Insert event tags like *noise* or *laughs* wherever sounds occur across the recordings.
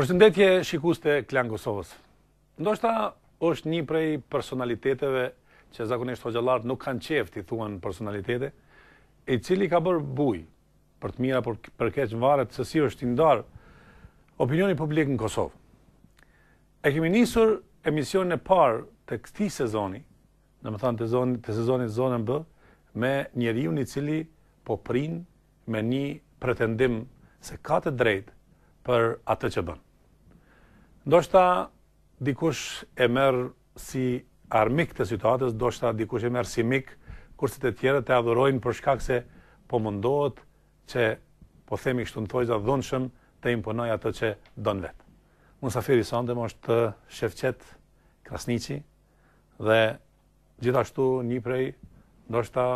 Përshëndetje shikus të Klan Kosovës. Ndoshta është një prej personaliteteve që zakonisht hoxalartë nuk kanë qeftë, thuan personalitete, i cili ka bërë buj për të mira për, për keqë varet sësi është indar opinioni publik në Kosovë. E kemi njësur emision e parë të këti sezoni, në më thanë të, sezoni të sezonit zonën bë, me njeriun i cili po prinë me një pretendim se ka të drejtë për atë që bënë. Do shta dikush e merë si armik të situatës, do shta dikush e merë si mik, kurse të tjere të adhurojnë për shkak se po mundohet që po themi kështu në tojza dhunë të imponoj atë që donë vetë. Unë sonde, më është shefqet Krasnici dhe gjithashtu një prej, do shta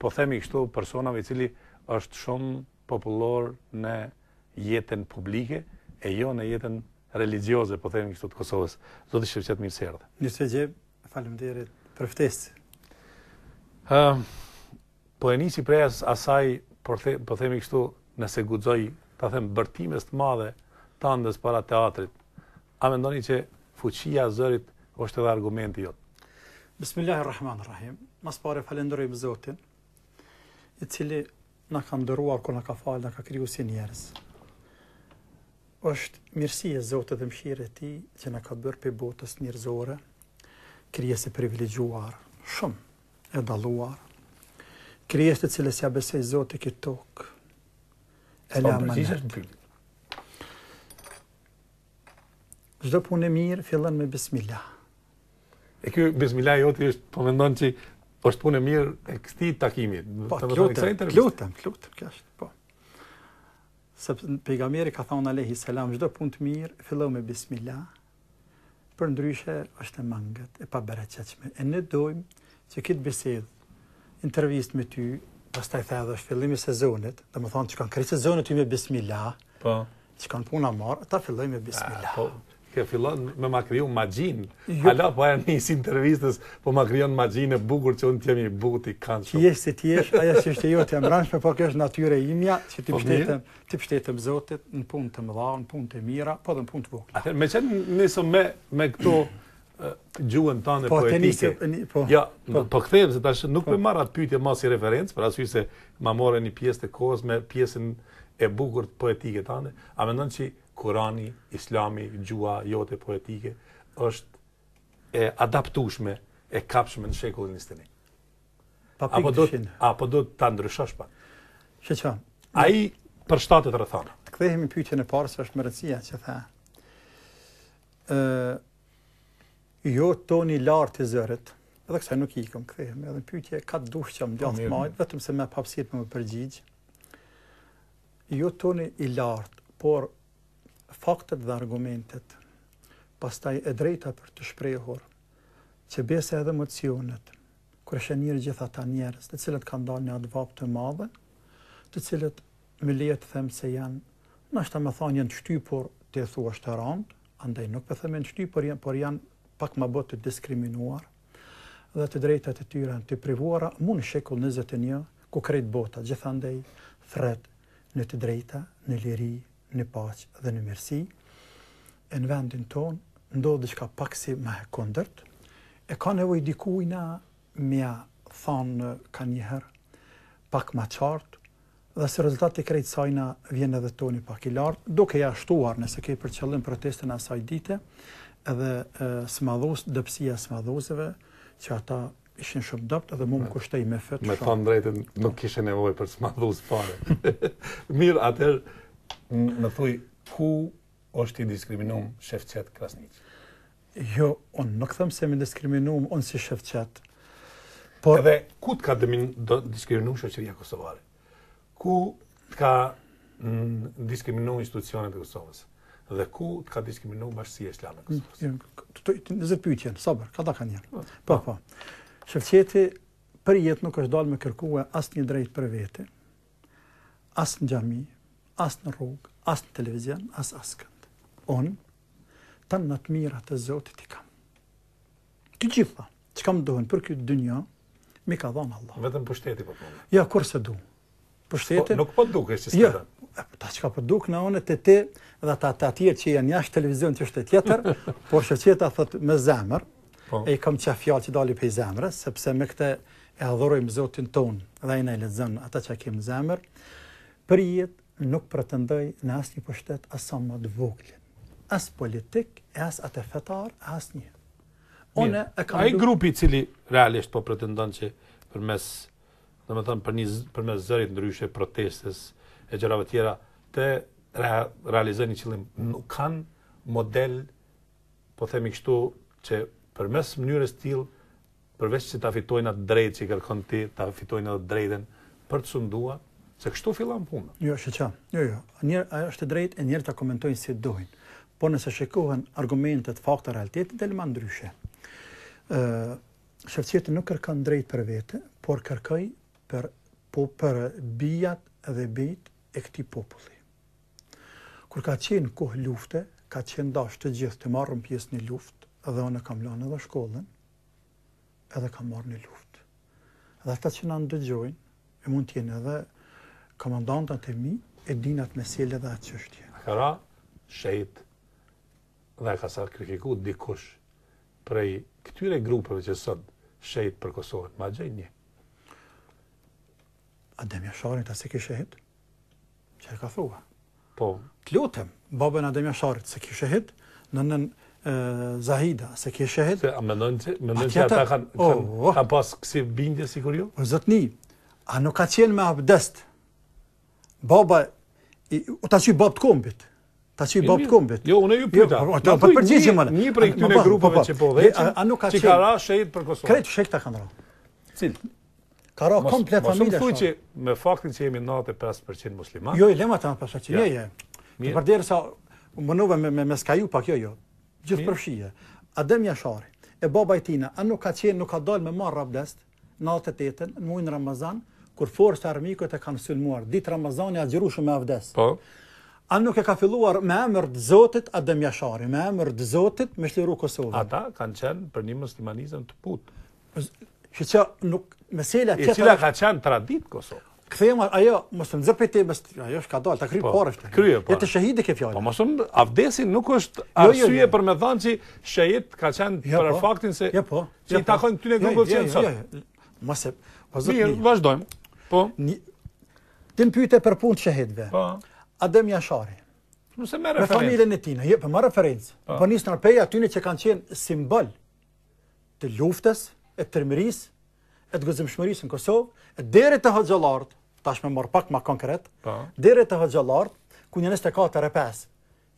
po themi kështu personave cili është shumë popullor në jetën publike, e jo në jetën religioze, po themi kështu të Kosovës. Zoti shërbëjet mirë se erdhe. Mirë se jë, faleminderit për ftesë. Ëm po enisi prej asaj po the, po themi kështu nëse guxoj ta them bërtimes të madhe tandës para teatrit. A mendoni që fuqia e zërit është edhe argumenti jot? Bismillahirrahmanirrahim. Mos pore falenderoj Zotin, i cili na ka ndëruar, ku na ka falë, na ka kriju si njerëz është mirësi e Zotët dhe mshirë e ti që në ka bërë për botës njërzore, kërjes e privilegjuar shumë e daluar, kryes të cilës ja besej Zotë e këtë tokë, e la mënetë. Zdo punë e mirë, fillën me bismillah. E kjo bismillah e joti është përmendon po që është punë e mirë e kësti takimit. Po, të klutëm, klutëm, kështë, po se pejgamberi ka thonë alehi selam çdo punë të mirë fillon me bismillah për ndryshe është e mangët e pabereqetshme e ne dojmë që kitë bisedë intervistë me ty pastaj thaj edhe fillimi sezonit do të thonë që kanë krye sezonin ty me bismillah po që kanë punë marr ta filloj me bismillah ah, po ke fillon me ma kriju ma gjinë. Jo. Hala, po aja një isi intervistës, po ma kriju në ma gjinë e bugur që unë t'jemi bugur t'i kanë shumë. Qiesë si t'jesh, aja që është jo t'jemë branqë, po kështë natyre imja, që t'i pështetëm po t'i pështetëm zotit, në punë të mëdha, në punë të mira, po dhe në punë të bukë. Me qenë njësë me me këto gjuhën të po, në poetike. Po. Ja, po këthejmë, se tash nuk me marrat pytje ma si referencë, për asy se ma more një pjesë të kohës me pjesën e bukur të poetike të a me nënë që Kurani, Islami, gjua jote poetike është e adaptueshme, e kapshme në shekullin 21. Apo do të apo do të ta ndryshosh pa? Shqetëso. Ai për shtatë të rrethana. Të kthehemi pyetjen e parë se është më rëtsia që tha. Ë jo toni lartë i zërit. Edhe kësaj nuk i kam kthehem. Edhe pyetje ka dush që më po, djathtë majtë, vetëm se më papësit më përgjigj. Jo toni i lart, por faktet dhe argumentet, pastaj e drejta për të shprehur, që besa edhe emocionet, kërë shenirë gjitha ta njerës, të cilët kanë dalë një atë vapë të madhe, të cilët më lejët të themë se janë, në ashtë të më thonë janë të shtypur të e thua shtë randë, andaj nuk për po thëmë janë të shtypur, janë, por janë pak më botë të diskriminuar, dhe të drejta e tyre të privuara, shekull në shekull 21, ku krejt bota, gjithandej, thret në të drejta, në liri, në paqë dhe në mirësi. E në vendin tonë, ndodhë dhe shka pak si me e E ka nevoj dikujna me a thanë ka njëherë pak ma qartë, dhe se rezultat i krejtë sajna vjen edhe toni pak i lartë, duke ja shtuar nëse kej për qëllim protestin asaj dite, edhe smadhos, dëpsia smadhoseve, që ata ishin shumë dëpt, edhe mu më kushtej me fetë shumë. Me thanë drejtën, nuk po. ishe nevoj për smadhos pare. *laughs* Mirë, atër, më thuj, ku është i diskriminum Shefqet Krasnic? Jo, unë nuk thëmë se më diskriminum onë si Shefqet. Po... Edhe ku të ka dëmin, diskriminum Shefqetia Kosovare? Ku të ka diskriminum institucionet e Kosovës? Dhe ku të ka diskriminum bashkësia islamë e Kosovës? Të jo, të nëzër jenë, sabër, ka da ka njerë. Po, po. po. Shefqeti për jetë nuk është dalë me kërkua asë një drejtë për vete, asë në gjamië, asë në rrugë, asë në televizion, asë asë këndë. Onë, të në të mira të zotit i kam. Të gjitha, që kam dohen për këtë dënja, mi ka dhonë Allah. Vetëm për shteti për po mëllë. Ja, kur se du. Për shteti... Po, nuk për po duke që së të dhe. Ja, ta që ka për po duke në onët e ti dhe ta të atjerë që janë jashtë televizion që është e tjetër, *laughs* por që që ta thëtë me zemër, e i kam që a fjallë që dali për i zemërë, sepse me këte e adhorojmë zotin tonë dhe i në i lezënë ata që a kemë zemër, për jetë nuk pretendoj në asë një pështet sa më të voglin. As politik, as atë fetar, as një. One, e a i grupi cili realisht po pretendon që për mes, dhe me thënë, për, një, për mes zërit ndryshe, protestes, e gjërave tjera, të re, realizën një qëllim, nuk kanë model, po themi kështu, që për mes mënyrës t'il, përveç që ta fitojnë atë drejt që i kërkon ti, ta fitojnë atë drejten për të sunduat, se kështu fillan punë. Jo, shqeta. Jo, jo. Njër, ajo është e drejtë e njerëta komentojnë si dojnë. Por nëse shikohen argumentet, fakta, realitetin, dhe lëma ndryshe. Uh, nuk kërkan drejt për vete, por kërkaj për, po, për bijat dhe bijt e këti populli. Kur ka qenë kohë lufte, ka qenë dash të gjithë të marrën pjesë një luft, edhe onë kam lanë edhe shkollën, edhe kam marrë një luft. Dhe ta që në ndëgjojnë, e mund t'jene edhe komandantat e mi e dinat me sjele dhe atë qështje. A ka ra shejt dhe ka sakrifiku dikush prej këtyre grupeve që sot shejt për Kosovën, ma gjej një? A demja shari të se kështë shejt? Që e ka thua? Po, të lutëm, babën a demja se kështë shejt, në nën Zahida, se kje shëhet... A me që ata kanë oh, oh. pasë kësi bindje si kur ju? Jo? Zëtë a nuk ka qenë me abdest baba i ta çi bab të kombit. Ta çi bab të kombit. Jo, unë ju jo, pyeta. Po përgjigjë më. Një prej këtyre grupeve që po vetë. A nuk ka çi ka ra shehit për Kosovë? Kret shek ta kanë ra. Cil? Ka ra komplet familja. Mos u thuçi me faktin që jemi 95% musliman. Jo, i lëm ata pas sa çelë. Mirë. për sa më nuva me me skaju ju pa kjo jo. Gjithë përfshije. Adem Jashari, e baba i tina, a nuk ka qenë, nuk ka dalë me marrë rabdest, në atë të kur forcat armikët e kanë sulmuar ditë Ramazani agjëru shumë me avdes. Po. A nuk e ka filluar me emër të Zotit Adem Jashari, me emër të Zotit me shliru Kosovë? Ata kanë qenë për një muslimanizëm të put. Që çka nuk mesela çka. E cila ka qenë tradit Kosovë? Këthejmë, ajo, mësëm zërpe te, mësë, ajo shka dalë, ta kryë po, parë është. Kryë të Jete shahidi ke fjallë. Po mësëm, avdesin nuk është arsye jo, jo, jo. për me dhanë që shahid ka qenë jo, për po. faktin se... Jo, po. Që jo, po. takojnë jo, jo, në gëngë Mos e. Po, mësëm, vazhdojmë. Po. ti më pyete për punë të Po. Adem Jashari. Nëse merr referencë. Me familjen e tij, jep jo, po më referencë. Po, po nis narpeja aty që kanë qenë simbol të luftës, e tërmërisë, e të gëzimshmërisë në Kosovë, e të te Hoxhallart, tash më mor pak më konkret. Po. Deri te Hoxhallart, ku janë nëse katër e pesë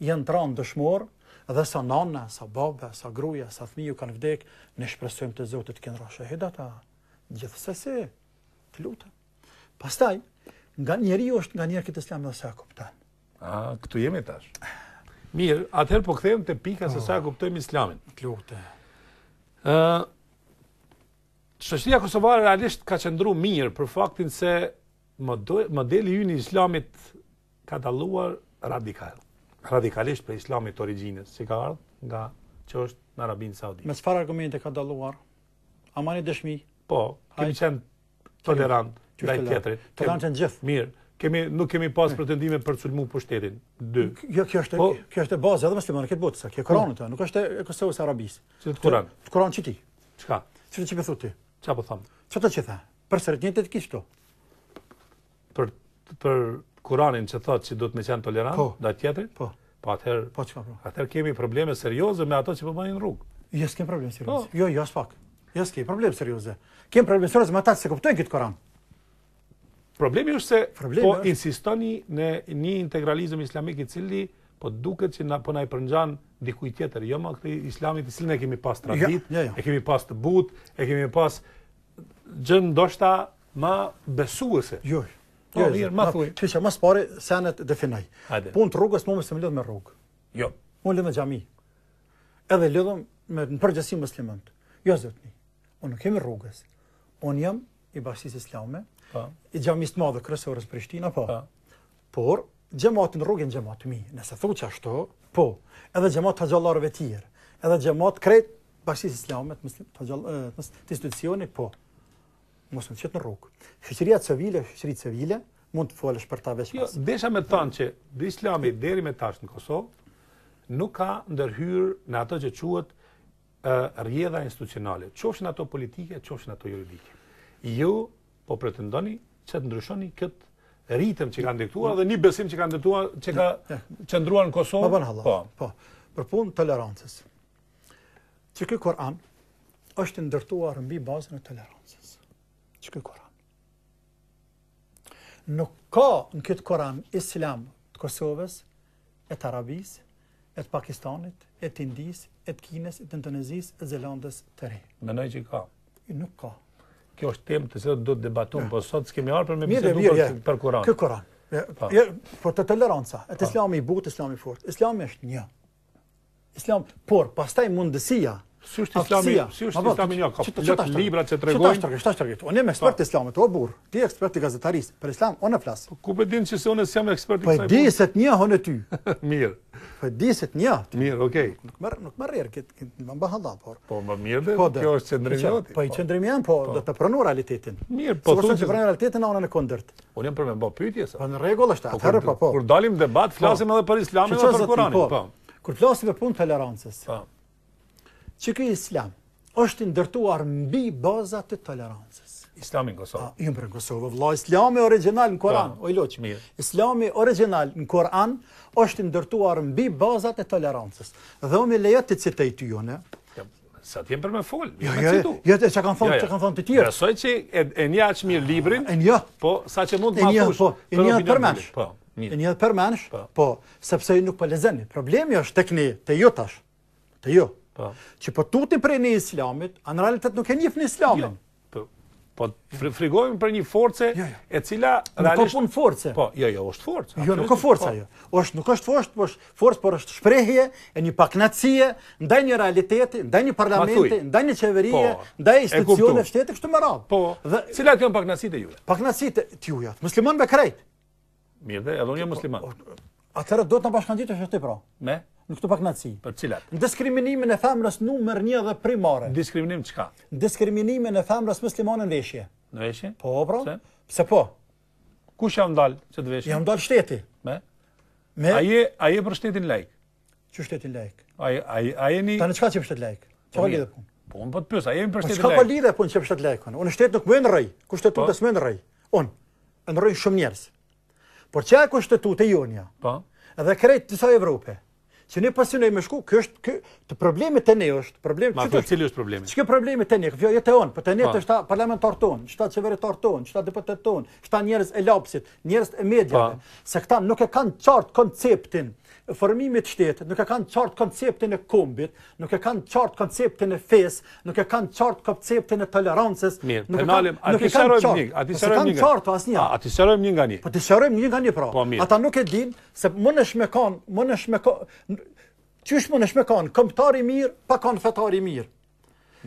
janë ranë dëshmorë, dhe sa nana, sa baba, sa gruaja, sa fëmiu kanë vdek, ne shpresojmë te Zoti të kenë shahidata gjithsesi. Të Pastaj, nga njeri jo është nga njerë këtë islam dhe sa kuptan. A, këtu jemi tash. Mirë, atëherë po këthejmë të pika se sa kuptojmë islamin. Kluhte. Shështia Kosovare realisht ka qëndru mirë për faktin se modeli ju një islamit ka daluar radikal. Radikalisht për islamit të originës, si ka ardhë nga që është në Arabinë Saudi. Me së argumente ka daluar? Amani dëshmi? Po, kemi qenë tolerantë. Ndaj tjetërit. Të kanë qenë gjithë. Mirë. Kemi, nuk kemi pas pretendime për sulmu pushtetin. Dy. Jo, kjo është, po, kjo është baza edhe muslimane, këtë botë, kjo Kurani tonë, po. nuk është e Kosovës Arabisë. Si të Kurani. Të Kurani çiti. Çka? Çfarë çipe po thotë ti? Çfarë po tham? Çfarë të çitha? Për sërit një të të kishtu. Për, për Kuranin që thotë që do të me qenë tolerant, po. da tjetëri? Po. Po atëherë po, po? Atëherë kemi probleme serioze me ato që përbëni në rrugë. Jo, s'kem probleme serioze. Po. Jo, jo, s'pak. Jo, s'kem probleme serioze. Kem probleme serioze me ata që se këptojnë këtë Kuranë. Problemi është se Problemi po insistoni në një integralizëm islamik i cili po duket që na po na i përngjan dikujt tjetër, jo më këtë islamit i cili ne kemi pas tradit, ja, ja, ja. e kemi pas të but, e kemi pas gjë ndoshta më besuese. Jo. jo po jo, mirë, jo. ma thuaj. Çe çe më sporë sanet definoj. Punë rrugës më mëse më lidh me rrugë. Jo. Unë lidh me xhami. Edhe lidhëm me në përgjithësi muslimanët. Jo zotni. Unë nuk kemi rrugës. Unë jam i bashkisë islame, Po. i gjamist madhe kresorës Prishtina, po. Pa. Po. Por, gjematin rrugën gjemat mi, nëse thu që ashtu, po, edhe gjemat të gjallarëve tjerë, edhe gjemat krejt bashkësis islamet, eh, të institucioni, po, mosën të qëtë në rrugë. Shqeqëria civile, shqeqëria civile, mund të folesh për ta veç jo, pas. Jo, desha me thënë që dhe islami deri me tash në Kosovë, nuk ka ndërhyrë në ato që quët eh, rjedha institucionale, qofshën ato politike, qofshën ato juridike. Ju po pretendoni që të ndryshoni këtë ritëm që ka ndektua dhe një besim që ka ndektua, që ka qëndruar në Kosovë. Po, po, po, po, për punë tolerancës. Që këtë Koran është ndërtuar në bi bazën e tolerancës. Që këtë Koran. Nuk ka në këtë Koran islam të Kosovës, e të Arabis, e të Pakistanit, e të Indis, e të Kines, e të Indonezis, e Zelandës të re. Mënoj që ka. Nuk ka kjo është temë të cilën do të debatojmë, ja. po sot kemi ardhur me mirë, mirë, ja. për Kur'an. Kë Kur'an. Po. Ja, po të toleranca, atë po. Islami i butë, Islami i fortë. Islami është një. Islami, por pastaj mundësia Si është Islami? Si është Islami Jakob? Çfarë libra që tregojnë? Çfarë është? të regojnë. Unë me ekspert po. Islamit, o po burr. Ti je ekspert i gazetarisë për Islam, unë flasë. Ku po din se unë jam ekspert i po kësaj? *laughs* Po di se të unë e ty. Mirë. Po di se të një. Mirë, okay. Nuk marr nuk marr rrek që më bëh Allah, por. Po më mirë. Po kjo është çndrimi jot. Po i çndrimi jam, po do të pranoj Mirë, po. Sigurisht që Unë jam për më bë pyetje sa. Po në rregull është, po po. Kur dalim debat, flasim edhe për Islamin për Kur'anin, po. Kur flasim për punë tolerancës. Po që këj islam është ndërtuar mbi bazat të tolerancës. Islami në Kosovë. Ah, jumë për në Kosovë, vla, islami original në Koran, Oj, po, ojloq, mirë. islami original në Koran është ndërtuar mbi bazat të tolerancës. Dhe o lejët të citej të june, Sa të jem për me full, jo, me jo, Jo, jo, që kanë thonë jo, jo. kan thon të tjërë. Rësoj që e, e një aqë mirë librin, e një, po sa që mund të ma fush. Po, e një dhe përmenësh, po, e një dhe përmenësh, po, po sepse nuk po lezeni. Problemi është tek një, të ju tash, të ju, Po. Që po tutin për një islamit, a në realitet nuk e njëf një islamit. Jo, po po frigojmë për një force jo, jo. e cila... Në ka pun force. Po, jo, jo, është force. Jo, nuk ka force ajo. Po. Nuk është force, po është force, por është shprejhje, e një paknatësie, ndaj një realiteti, ndaj një parlamenti, ndaj një qeverije, ndaj institucion e shtetë, kështu më radhë. Po, cila të jonë paknatësit e juja? Paknatësit e juja, muslimon musliman me krejtë. Mirë dhe, edhe unë jë musliman. Atërë do të në bashkanditë është të pra. Me? në këtu pak natësi. Për cilat? Në diskriminimin e famrës numër 1 dhe primare. Në diskriminim çka? Në diskriminimin e famrës muslimane në veshje. Në veshje? Po, po. Pse po? Kush jam dalë që të veshje? Jam dalë shteti. Me? Me? Ai ai për shtetin laik. Që shtetin laik? Ai ai ai jeni Tanë çka qka shtet laik? Çfarë po, lidhë pun? Po un po të pyes, ai jemi për shtetin laik. Çka po lidhë pun çep shtet laikun? Unë shtet nuk po? të smën ndrej. shumë njerëz. Por çka kushtetut e jonja, Po. Edhe krejt të sa Evropë që ne pasionoj me shku, kjo është kjo të problemi te ne është, problemi çfarë? Ma po, cili është problemi? Ç'ka problemi te ne? Jo jete on, po te ne po. të shta parlamentar ton, shta qeveritar ton, shta deputet ton, shta njerëz e lapsit, njerëz e mediave, po. se këta nuk e kanë qartë konceptin formimit shtetit, nuk e kanë qartë konceptin e kombit, nuk e kanë qartë konceptin e fes, nuk e kanë qartë konceptin e tolerancës, Mirë, nuk, penalim, nuk e kanë qartë. Mirë, a ti sërëm një nga një? Asnjë. A, a ti sërëm një nga një? Po ti sërëm një nga një pra. Po, mirë. Ata nuk e din se më në shmekon, më në shmekon, qysh më në shmekon, këmptari mirë, pa kanë fetari mirë.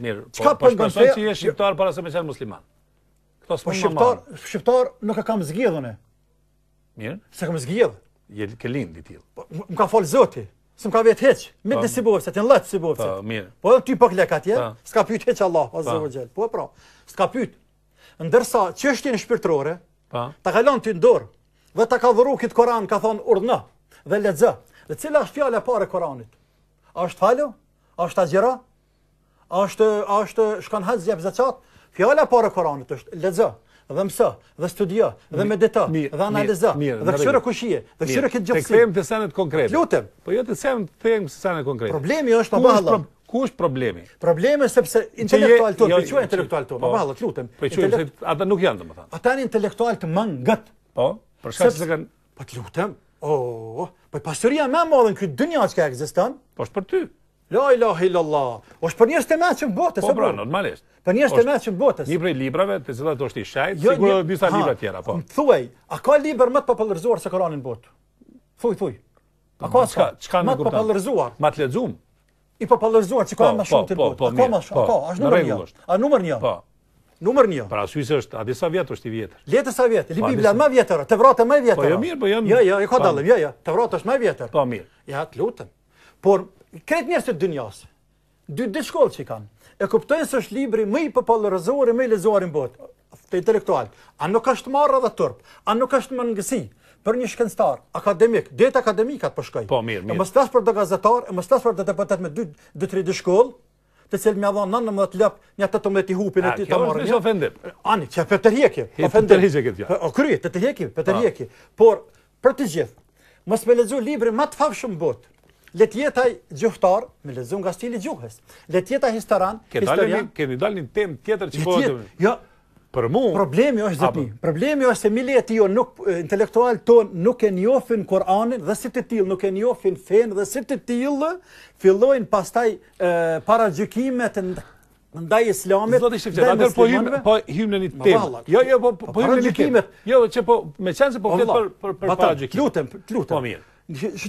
Mirë, po, Qka po, që je shqiptar para se me qenë musliman. po, shqiptar, shqiptar nuk e kam zgjidhën Mirë. Se kam zgjidhë je ke lind i till. Po më ka fal Zoti, s'm ka vetë hiç, Me të po, si bofse, ti llat si bofse. Po mirë. Po edhe ti pak po lek atje, po. s'ka pyet hiç Allah o Zot xhel. Po po. Pra, s'ka pyet. Ndërsa çështjen shpirtërore, po. Ta kalon ti dorë. Vë ta ka dhuru kit Kur'an, ka thon urdhna dhe lexo. Dhe cila është fjala e parë e Kur'anit? Është falo? Është agjero? Është është shkon hazjep zaçat? Fjala e parë e Kur'anit është lexo dhe mëso, dhe studio, dhe medito, dhe analizo, dhe këshyre kushije, dhe këshyre këtë gjopsi. Të këthejmë të senet konkrete. Lutem. Po jo të semë të themë të senet konkrete. Problemi është pa bëhallo. Ku është problemi? Problemi është sepse intelektual të, për jo, jo, që intelektual të, po, pa bëhallo, të lutem. Për po, intelektual të, ata nuk janë të më thanë. Ata në intelektual të më ngët. Po, për shka se kanë... Po të lutem, o, oh, po pasëria me më dhe këtë dënja që ka egzistan. Po është për ty. La ilaha illallah. Është për njerëz të mëdhtë që botës. Po, pra, normalisht. Për njerëz të mëdhtë që botës. Një prej librave të cilat do të shih shajt, jo, sigurisht një... disa libra tjera, po. Thuaj, a ka libër më të popullëzuar se Kurani në botë? Thuaj, thuaj. A ka çka çka më të popullëzuar? Më të lexuar. I popullëzuar që ka po, më po, shumë të po, botë. Ka më shumë, po, është numër 1. A numër 1? Po. Numër 1. Pra syse është, a disa vjet është i vjetër. Letra sa vjet, li Bibla më vjetër, te vrota më vjetër. Po jo mirë, po jam. Jo, jo, jo, e ka dallë, jo, jo. Te vrota është më vjetër. Po mirë. Ja, lutem. Por kret njerëz të dunjas. Dy ditë shkollë që kanë. E kuptojnë se është libri më i popullorizuar e më i lezuar në botë, te intelektual. A nuk ka shtmarrë dha turp? A nuk ka shtmangësi? Për një shkencëtar, akademik, det akademikat po shkoj. Po mirë, mirë. Mos flas për do gazetar, mos flas për deputet me 2 dy tre ditë shkollë të cilë më dhonë në në më të lëpë një të i më t'i hupin e ti të marrë një. kjo më Ani, që për të rjekje. Për rjekje, për O, kryje, të të po. rjekje, për të rjekje. Por, për të gjithë, mësë me lezu librin më të fafë botë, Letjeta jetaj gjuhëtar, me lezu nga stili gjuhës. Letjeta jetaj historian, Ketale historian. Keni dalë një tem tjetër që po... Jo, Për mua problemi është zëpi. Problemi është se milet jo nuk intelektual ton nuk e njohin Kur'anin dhe si të tillë nuk e njohin fen dhe si të tillë fillojnë pastaj e, para gjykimet ndaj islamit. Zoti shef, atëherë po hym po hym në një temë. Jo, jo, po po hym në një temë. Jo, që po me çan po flet për për, para gjykimit. Lutem, lutem. Po mirë.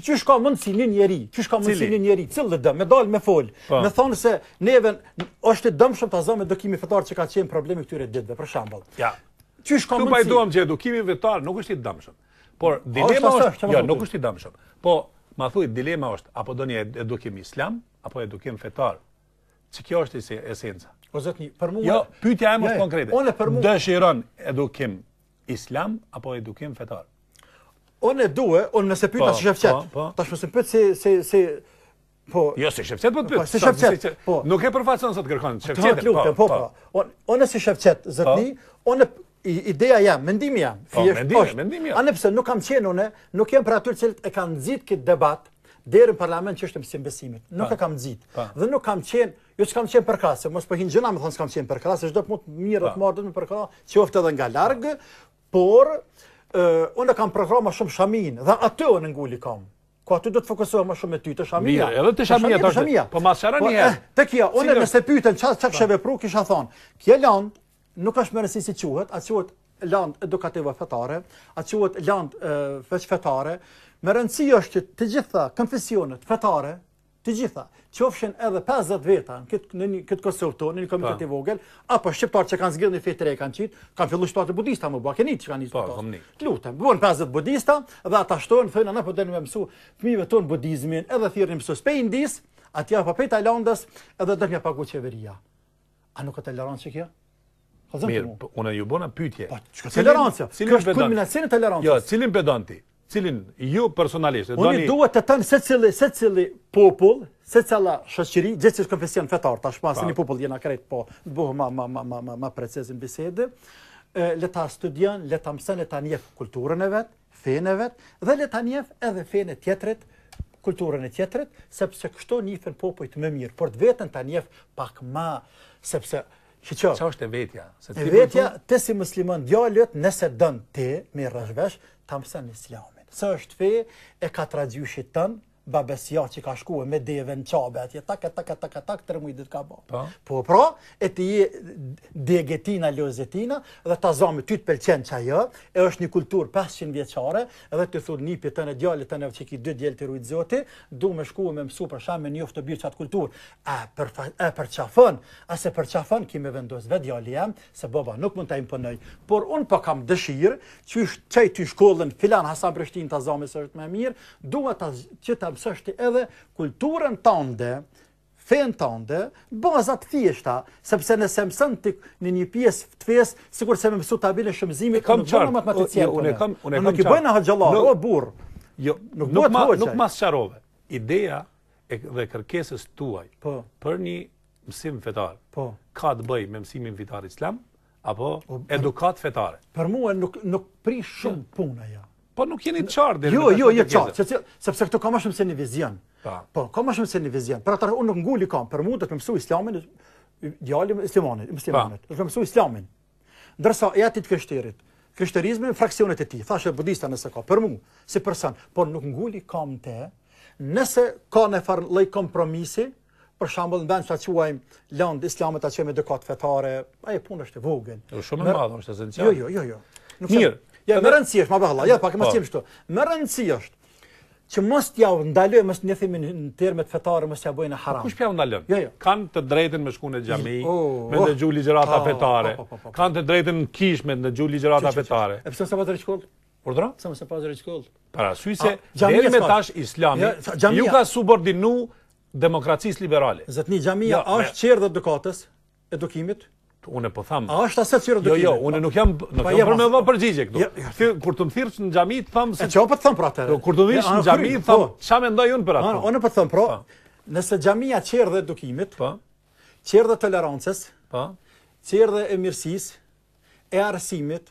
Çu shka mund si një njeri, çu shka mund si një njeri, cilë do me dal me fol. Po. Me thonë se neve është i dëmshëm ta me dokimin fetar që ka qenë problemi këtyre ditëve për shembull. Ja. Çu shka mund si. pa duam që edukimi fetar nuk është i dëmshëm. Por dilema është, jo, nuk është i dëmshëm. Po ma thuaj dilema është apo doni edukim islam apo edukim fetar? Çi kjo është i esenca. O zotni, për mua Jo, pyetja është konkrete. Dëshiron edukim islam apo edukim fetar? Unë e duhe, unë nëse pyta po, si shëfqet. Po, po. Ta shpëse pyta si... si, si Po, jo, si shëfqet për të Si shëfqet, po. Nuk e përfaqëson sot kërkon, shëfqet. Të lutem, po, po. Unë si shëfqet, zëtni, unë ideja jam, mendimi jam. Po, mendimi, mendimi jam. Anëpse, nuk kam qenë une, nuk jam për atyre cilët e kanë zitë këtë debat, Derën parlament që është më simbesimit. Nuk e kam nxit. Dhe nuk kam qenë, jo s'kam qenë për klasë, mos po hin gjëna më thon s'kam qenë për klasë, çdo të mund mirë të marrë më për klasë, qoftë edhe nga larg, por Unë unë kam programa shumë shamin dhe aty unë nguli kam. Ku aty do të fokusohem më shumë me ty të shamia. Mirë, edhe të shamia të shamia. Po mas shara një po, herë. Eh, tek ja, unë Sinur... nëse pyeten çfarë çfarë po. vepru, kisha thonë. Kjo land nuk është më rësi si quhet, atë quhet lëndë edukative fetare, a quhet land veç fetare. Më rëndësi është të gjitha konfesionet fetare, të gjitha, qofshin edhe 50 veta në këtë në këtë Kosovë tonë, në komitet po. i vogël, apo shqiptarë që kanë zgjedhur në fetë re kanë qit, kanë filluar shtuar të budista më bua keni çka nisi. Po, Lutem, buan 50 budista dhe ata shtojnë thënë ana po dënë me mësu fëmijëve ton budizmin, edhe thirrni mësu spej indis, atja pa peta Tajlandës edhe dënë pagu qeveria. A nuk atë lëron se kjo? Mirë, unë ju bëna pytje. Po, tolerancë? Kjo është tolerancës. Jo, cilin pedanti? cilin ju personalisht e doni... Unë i duhet të tënë se cili popull, se cila shëqëri, gjithë që është konfesion fetar, ta shpa se një popull jena krejt, po të buhë ma precesin bisede, le ta studion, le ta mësën, le ta njef kulturën e vetë, fejnë e vetë, dhe le ta njef edhe fenë e tjetërit, kulturën e tjetërit, sepse kështu njëfën popujt më mirë, por të vetën ta njef pak ma, sepse... Që që është e vetja? E vetja, te si musliman, vjallët, nëse dënë ti me rëshvesh, ta islam sa është fe e ka tradjushit tënë, babesja që ka shkuar me deve në çabe atje tak tak tak tak tre muaj ditë ka bë. Po. po pra, e ti je degetina lozetina dhe ta zamë ty të pëlqen çaj, e është një kultur 500 vjeçare dhe ti thon nipi tën e djalit tën e që ki dy djalë të ruaj zoti, du me shkuar me mësu për shamë një oftë bir çat kultur. A për a çafon, a se për çafon kimë vendos vet djali jam se baba nuk mund ta imponoj. Por un po kam dëshirë, që çaj ty shkollën filan Hasan Prishtin ta zamë se është më mirë, dua ta që Mësë është edhe kulturën tënde, fenë tënde, bazat thjeshta, sepse nëse mësën të në një pjesë të fesë, sikur se me mësu të abilën shëmëzimi, kam qarë, jo, unë e kam, unë e kam qarë. Nuk i bëjnë a haqëllarë, o burë, jo, nuk, nuk, ma, nuk mas qarove. Ideja e, dhe kërkesës tuaj po. për një mësim fetar, po, ka të bëj me mësimin fetar islam, apo edukat fetare. Për mua nuk, nuk prish shumë jo. puna ja. Jo. Po nuk jeni qarë dhe... Jo, jo, jo, jo qarë, sepse këto ka ma shumë se një vizion. Po, ka ma shumë se një vizion. Pra të unë nuk nguli kam, për mu të të mësu islamin, djali islamanit, islamanit, të mësu islamin. Ndërsa, e ati të kështerit, kështerizmi në fraksionet e ti, thashe budista nëse ka, për mu, si përsan, po nuk nguli kam te, nëse ka në farë lej kompromisi, për shembull në vend sa quajmë lëndë islamet ta quajmë edukat fetare, ai punë është e vogël. Është jo, shumë e madhe, është esenciale. Jo, jo, jo, jo. Mirë, Ja, më rëndësi është, ma ja, pak e më sëqim po. shtu. Më rëndësi është që mos t'ja u mështë mos një në termet fetare, mos bëjnë e haram. Po, kush pja u ndalon? Jo, jo. Kan të drejtën me shku në gjami, oh. me në gju ligjërata oh, oh, fetare. kanë Kan të drejtën në kishme, me në gju ligjërata fetare. E pësën se pa të reqkollë? dëra? Sa më se pa të reqkollë? Para, suj se, dhe me tash islami, ju ka subordinu demokracisë liberale. Zëtni, gjamia ja, jo, është qërë dhe edukatës, edukimit, unë po tham. A është aset qërë dukine? Jo, jo, unë nuk jam, nuk jam për me dhe përgjigje këtu. Kur të më që në gjami, të tham... E që o për po të thëmë pra të jo, Kur të më në gjami, të tham, po. që me ndoj unë për atë? Unë për po të thëmë, pra, nëse gjamia qërë dhe dukimit, qërë dhe tolerancës, qërë dhe e mirësis, e arësimit,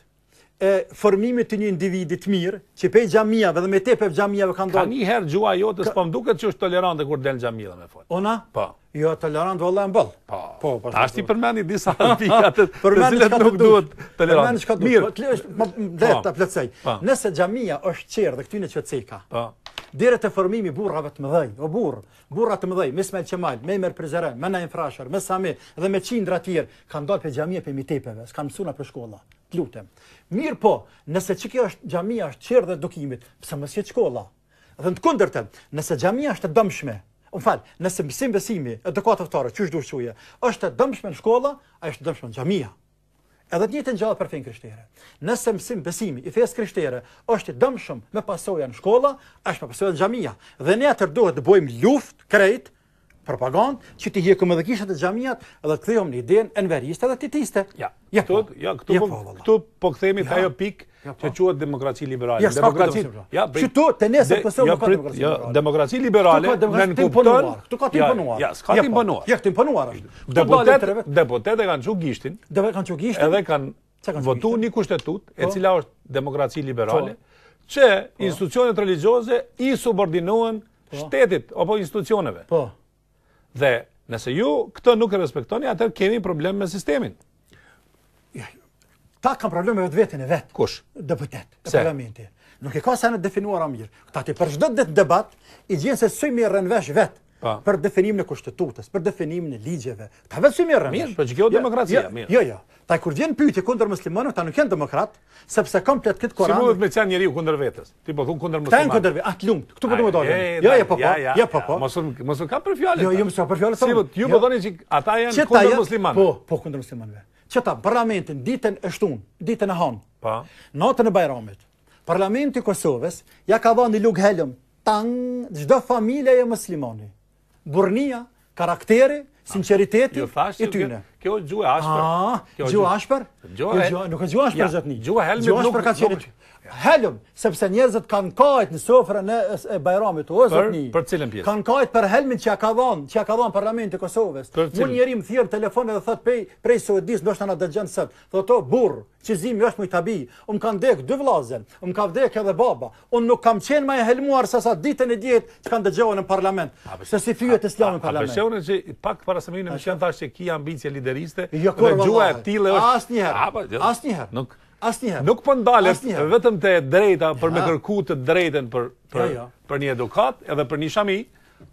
e formimit të një individi të mirë, që pej xhamiave dhe me te pej xhamiave kanë dorë. Ka një herë gjua jotës, po më duket që është tolerante kur del xhamia dhe më fal. Ona? Po. Jo tolerant vallë mbull. Po. Po, po. po Tash po. ti përmendi disa *laughs* pika të cilat nuk duhet tolerant. Përmend çka duhet. Po, le të po, ta plotsej. Nëse xhamia është dhe këtyn e çvecika. Po. Dere të formimi burrave të mëdhej, o burr, burra të mëdhej, me smel qemal, me mërë prezere, me na infrasher, me sami, dhe me qindra tjerë, kanë dalë për xhamia për mitepeve, s'kanë mësuna për shkolla, të lutem. Mirë po, nëse që kjo është xhamia është qërë dhe dukimit, pëse mësë jetë shkolla. Dhe në të nëse xhamia është e dëmshme, u fal, nëse mësim besimi, edukatorë, çu është është dëmshme në shkolla, a është dëmshme në xhamia? Edhe të njëjtën gjallë për fen krishtere. Nëse mësim besimi i fesë krishtere është i dëmshëm me pasojën në shkolla, është pa pasojën në xhamia. Dhe ne atë duhet të bëjmë luftë krejt propagandë që ti hjekëm edhe kishat e xhamiat edhe të këthejmë në idejnë enveriste dhe titiste. Ja. Ja, këtu, po. ja, po, këtu po, po ajo pikë po. që quhet demokraci liberale. Ja, Ja, bëj. Këtu te ne se pse nuk ka demokraci. Ja, demokraci liberale në kuptuar. Këtu ka tim pënuar. Ja, ka tim pënuar. Ja, tim punuar ashtu. Deputet, deputet e kanë çugishtin. gishtin kanë Edhe kanë votu një kushtetut e cila është demokraci liberale që institucionet religjioze i subordinohen shtetit apo institucioneve. Po. Dhe nëse ju këtë nuk e respektoni, atër kemi problem me sistemin. Ta kam problem me vetë vetën e vetë. Kush? Deputet. Se? Nuk e ka se në definuar mirë. Këta ti për shdo dhe debat, i gjenë se sëjmë i rënvesh vetë për definimin e kushtetutës, për definimin e ligjeve. Ta vësim mirë. Mirë, po çka jo, demokracia, jo, mirë. Jo, jo. Ta kur vjen pyetje kundër muslimanëve, ta nuk jenë demokrat, sepse komplet këtë Kur'an. Si me të më thënë njeriu kundër vetes? Ti po thon kundër muslimanëve. Tan kundër vetës, atë lumt. Ktu po do të dalim. Jo, jo, po po. Jo, po po. Mos ka për fjalë. Jo, jo, mëso për fjalë. Si po se jo. po ata janë kundër muslimanëve? Po, po kundër muslimanëve. parlamentin ditën e shtun, ditën e Natën e Bajramit. Parlamenti i Kosovës ja ka dhënë lug helëm tang çdo familje e muslimanëve burnia, karakteri, sinceriteti jo, e tyne. Kjo është ah, gjuhë ashpër. Kjo është gjuhë ashpër? Nuk është gjuhë ashpër, ja. zëtëni. Gjuhë helmet ashpër ka qenit. Nuk, Helum, sepse njerëzit kanë kajt në sofrën e Bajramit, o zot një. Për cilën pjesë? Kanë kajt për helmin që ja ka dhën, që ja ka dhën parlamenti i Kosovës. Mu njerim thirr telefon edhe thot pej, prej Suedis ndoshta na dëgjon sot. Thotë burr, çizimi është më i tabi. Un kam dek dy vllazë, un kam dek edhe baba. Un nuk kam qenë më helmuar sa sa ditën e diet që kanë dëgjuar në parlament. Se si fyhet Islamin në parlament. A besoni se pak para se mëni më kanë thashë kia ambicie lideriste? Jo, gjua e tillë është. Asnjëherë. Po, jo. Asnjëherë. Nuk Asnjëherë. Nuk po ndalet vetëm te drejta për me kërku të drejtën për për për një edukat edhe për një shami,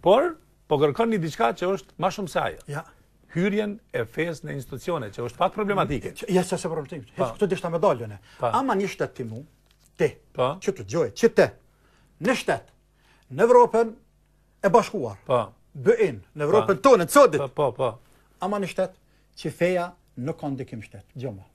por po kërkon një diçka që është më shumë se ajo. Ja. Hyrjen e fesë në institucione që është pak problematike. Ja, çfarë problemi? Hes këto dishta me dalën. Ama një shtet timu te. Po. të djoj, që te. Në shtet. Në Evropën e Bashkuar. Po. be në Evropën tonë, çodit. Po, po. Ama në shtet që feja nuk kanë dikim shtet. Gjoma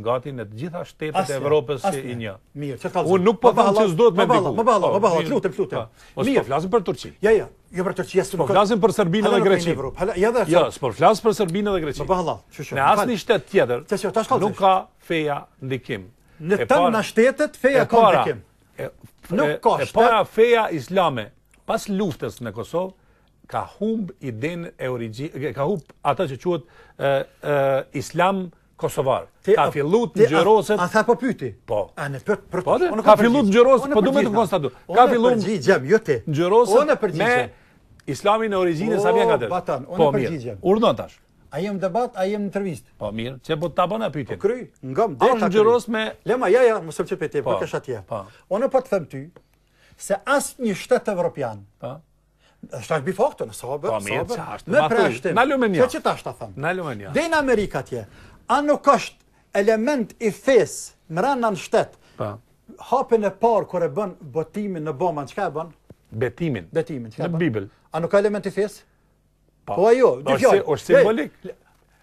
nga ti në të gjitha shtetet asja, e Evropës asja. si i një. Mirë, çfarë thotë? Unë nuk po them se s'do të më bëj. Po balla, po balla, lutem, lutem. Po, po, mirë, po flasim për Turqi. Ja, ja. Jo për Turqi, jashtë. Po jo, flasim për Serbinë dhe Greqinë. Hala, ja, ja. Jo, po flas për Serbinë dhe Greqinë. Po balla, çu çu. Në asnjë shtet tjetër. Çu tash ka. Nuk ka feja ndikim. Në të tëna shtetet feja ka ndikim. Nuk ka. E para feja islame pas luftës në Kosovë ka humb idenë e origjinë, ka humb atë që quhet ë ë islam Kosovar. ka fillu të ngjyroset. A, a tha po pyeti? Po. A ne pyet për po, Unë ka fillut të ngjyroset, po duhet të konstatoj. Ka fillu të ngjyrojmë jo ti. Ngjyroset. Unë përgjigjem. Me islamin e origjinës sa vjen katër. Unë po, për Urdhon tash. A jem debat, a jem tërvist. Po mirë, çe po ta bën apytin. Po kry, nga deta. Është ngjyros me Lema, ja ja, mos e çepet e, po, po kesh atje. Po. Unë po të them ty se një shtet evropian. Po. Është aq në sobë, në Po mirë, çfarë? Na lumen ja. Çe çe tash ta them? Na lumen Dhe në Amerikë atje a nuk është element i fes në rënda në shtetë? Pa. Po. Hapën e parë kur e bën botimin në që çka e bën? Betimin. Betimin, çka e Në Bibël. A nuk ka element i fes? Po. Po ajo, po, jo, fjalë. Është është simbolik.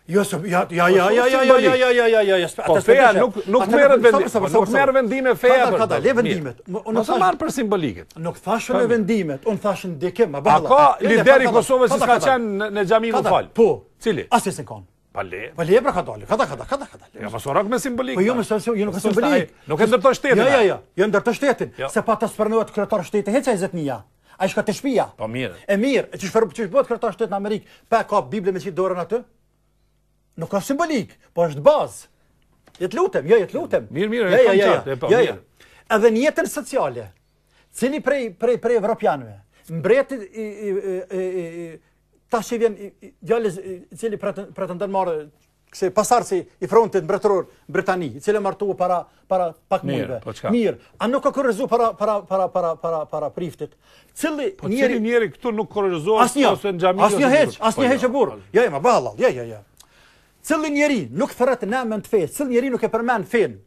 Jo, jo, ja, jo, jo, jo, jo, jo, jo, jo, ja, jo, Po feja nuk nuk merr vendime, nuk merr vendime feja. ka le vendimet. Unë po, nuk marr për simbolikën. Nuk thashën e vendimet, un thashën dikë, ma A Ka lideri Kosovës që ka qenë në xhamin e Fal. Po. Cili? Asnjëkon. Pa le. Pa le pra ka dalë. Kada kada kada kada. Ja pas orak me simbolik. Po jo pra. më sa jo nuk ka simbolik. Nuk e ndërton shtetin. Jo jo pra. jo. Jo ndërton shtetin. Jo. Se pa ta spërnuat kryetar shteti heca 20 mijë. Ai shka te shtëpia. Po mirë. E mirë, e çish fërbë çish bëhet kryetar shtet në Amerikë, pa ka Bible me çit dorën aty? Nuk ka simbolik, po është bazë. Je të lutem, jo, je të lutem. Mirë, mirë, jo, e jo, kam qartë, po mirë. Edhe në jetën sociale, cili prej prej prej evropianëve, mbreti i, i, i, i ta që vjen djallës cili pretendon marrë se pasarësi i frontit mbretëror Britani, cili martu para, para pak mujve. Mirë, po a nuk ka kërëzu para, para, para, para, para, para priftit? Cili po njeri, njeri këtu nuk kërëzu asë një, asë një, asë një heq, e jo. burë. Ja, jo, ja, jo, ma bëhalal, ja, ja, ja. Cili njeri nuk thret në emën të fejë, cili njeri nuk e përmen fejën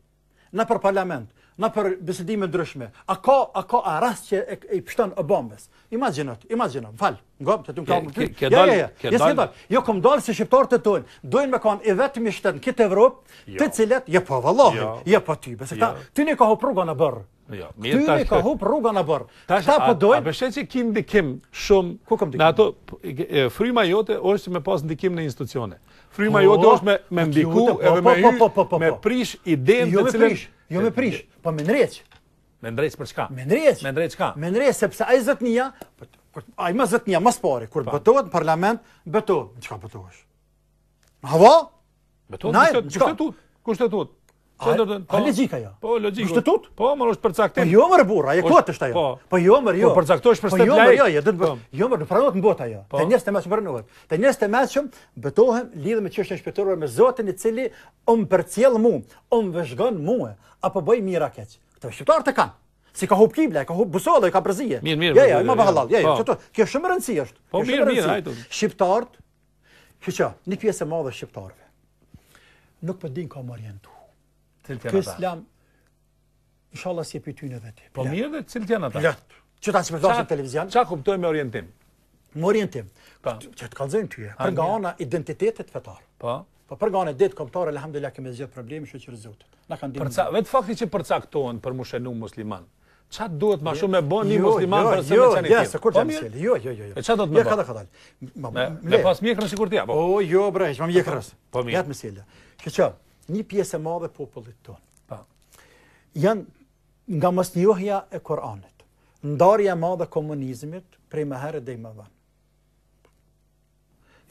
në parlament, na për bisedime ndryshme. A ka a ka a rast që e, e pështon e bombës? Imagjino, imagjino, fal. Ngop, të tum kam. Ke, ke dal, ja, ja, ja. ke yes, Jo kom dal se shqiptarët e tuaj doin me kanë i vetëm shtet në këtë Evropë, jo. të cilët ja, jo, po vallahi, Ja, jo. jo po ty, besa ta ty ne ka hopur rrugën e bër. Jo, mirë tash. Ty ne ka hopur rrugën e bër. ta po doin. A, se kim dikim shumë ku ato fryma jote është me pas ndikim në institucione. Fryma po, jote është me me ndiku po, po, me prish idenë të cilën Jo me prish, po me ndrejq. Me ndrejq për çka? Me ndrejq. Me ndrejq çka? Me ndrejq sepse ai zotnia, po, po, kur ai ma zotnia mas pore, kur votohet në parlament, beto. Çka votosh? Hava? Beto. Nai, çka? Konstitut. Qendër po, do. Po logjika jo. Po logjika. Institut? Po, më është përcaktim. Po Jo më burr, ajo po, kot është ajo. Po, po jo më jo. Po përcaktosh për shtet Jo Jo, jo, do të bëj. Jo më pranohet në botë ajo. Te njerëz më mëshëm pranohet. Te njerëz të mëshëm betohem lidhë me çështën shpëtuar me Zotin i cili um përcjell mua, um vëzhgon mua apo bëj mira keq. Këto shqiptar të kanë. Si ka hub kibla, ka hub busolla, ka brazie. Jo jo, jo, jo, më bëh halal. Jo, jo, çto. Kjo shumë rëndësish është. Po mirë, mirë, hajtu. Shqiptar. Kjo çka, një pjesë e madhe shqiptarëve. Nuk po din ka orientuar. Ky Islam inshallah si e pyetën vetë. Po mirë, cilët janë ata? Lart. Që ta shpërdorim televizion. Çfarë kuptoj me orientim? Me orientim. Po. Që të kalzojnë ty. Për gana identitetet fetar. Po. Po për gana ditë kombëtare, alhamdulillah që kemi zgjat problemin shoqëror zot. Na kanë ditë. Për sa vetë fakti që përcaktohen për mushenum musliman. Çfarë duhet më jo, shumë me bën një jo, musliman jo, për sa më çani ti? Jo, jo, jo, jo. Ça do të më bëj? Ja, kada kada. Më pas mjekrën sigurt po. O jo, bre, më mjekrës. Po, po mirë. Ja të më sjellë. Që një pjesë e madhe popullit tonë. Po. Jan nga mosnjohja e Kur'anit. Ndarja e madhe e komunizmit prej më herë deri më vonë.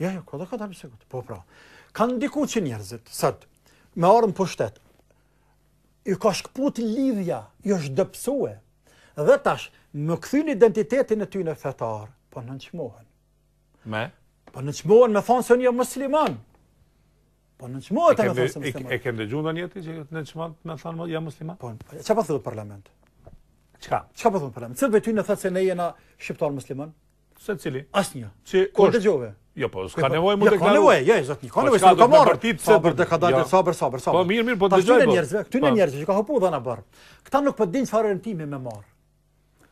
Ja, jo, kodë ka dalë sekond. Po, po. Pra. Kan diku që njerëzit, sa me ardhm pushtet shtet. Ju ka shkput lidhja, ju është dëpsuar. Dhe tash, më këthyn identitetin e ty në fetar, po nënçmohen. Me? Po nënçmohen me thonë se unë jam musliman. Po në çmo ata më thosë muslimanë. E kanë dëgjuar tani atë që në çmo më thanë më jam musliman. Po, po çfarë po thotë parlament? Çka? Çka po thotë parlament? Cilë vetë në thatë se ne jena shqiptar musliman? Se cili? Asnjë. Çi ku dëgjove? Jo po, s'ka jo, po, nevojë më jo, të kanë. Ka nevojë, jo, jo zot, nuk ka po, nevojë të të marr. Sa për dekadat e sabër, sabër, sabër. Po mirë, mirë, po dëgjoj. Tu në njerëz, tu në njerëz, ka hopu dhana bar. Kta nuk po din çfarë orientimi më marr.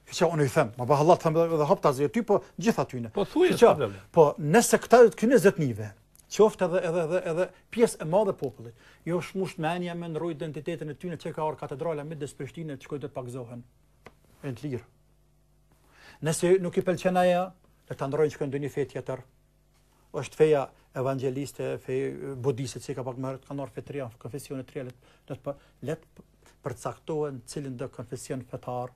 Qëse unë i them, ma bëh Allah të them edhe hop tazë ti po gjithatyne. Po thuaj. Po nëse këta këtyne zotnive, qoftë edhe edhe edhe, edhe pjesë e madhe popullit. Jo shmusht menja me nëroj identitetin e tyre që ka orë katedrala me desprishtinë e që të pakzohen. E në të lirë. Nëse nuk i pëlqen ajo, dhe të ndrojnë që kojnë dë një fejt tjetër. është feja evangeliste, feja budiset që ka pak mërët, ka nërë fetëria, konfesionet të rjelet, dhe të për, letë përcaktohen cilin dhe konfesion fetarë,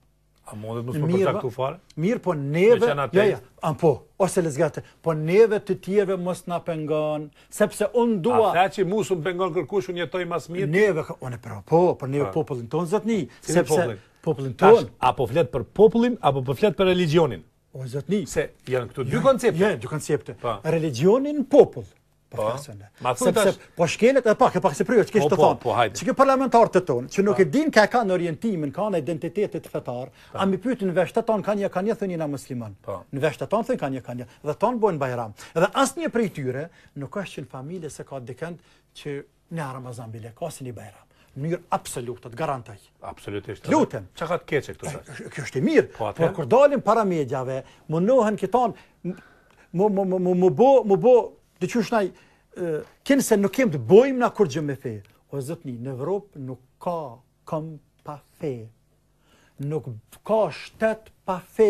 A mundet mos më kontaktu fare? Mirë, po neve, ja, ja, an po, ose lezgate, po neve të tjerve mos na pengon, sepse un dua. A tha që musun pengon kërkush unë jetoj më mirë? Neve, unë pra, po, po, për neve pra. popullin ton zotni, sepse popullin ton. apo flet për popullin apo po flet për religionin? O zotni, se janë këtu dy koncepte. Janë dy koncepte. Religionin popullin. Po, po, profesionale. Sepse po shkelet apo ke pak se pryet ke po, të thon. Si ke parlamentar të ton, që nuk e din ka kanë orientimin, kanë identitetin fetar, a më pyetin veshtaton kanë ja kanë thënë na musliman. Në veshtaton thënë kanë ja kanë dhe ton bojnë bajram. Dhe asnjë prej tyre nuk ka shën familje se ka dikënd që në Ramazan bile ka si një bajram. Mirë absolutë, të garantaj. Absolutisht. Lutem. Çka ka të keqe këtu tash? Kjo është e mirë. Por kur dalim para mediave, mundohen këton më më më më më bë më bë Dhe që është naj, kënë se nuk kem të bojmë na kur gjë me fe. O zëtëni, në Evropë nuk ka kam pa fe. Nuk ka shtetë pa fe.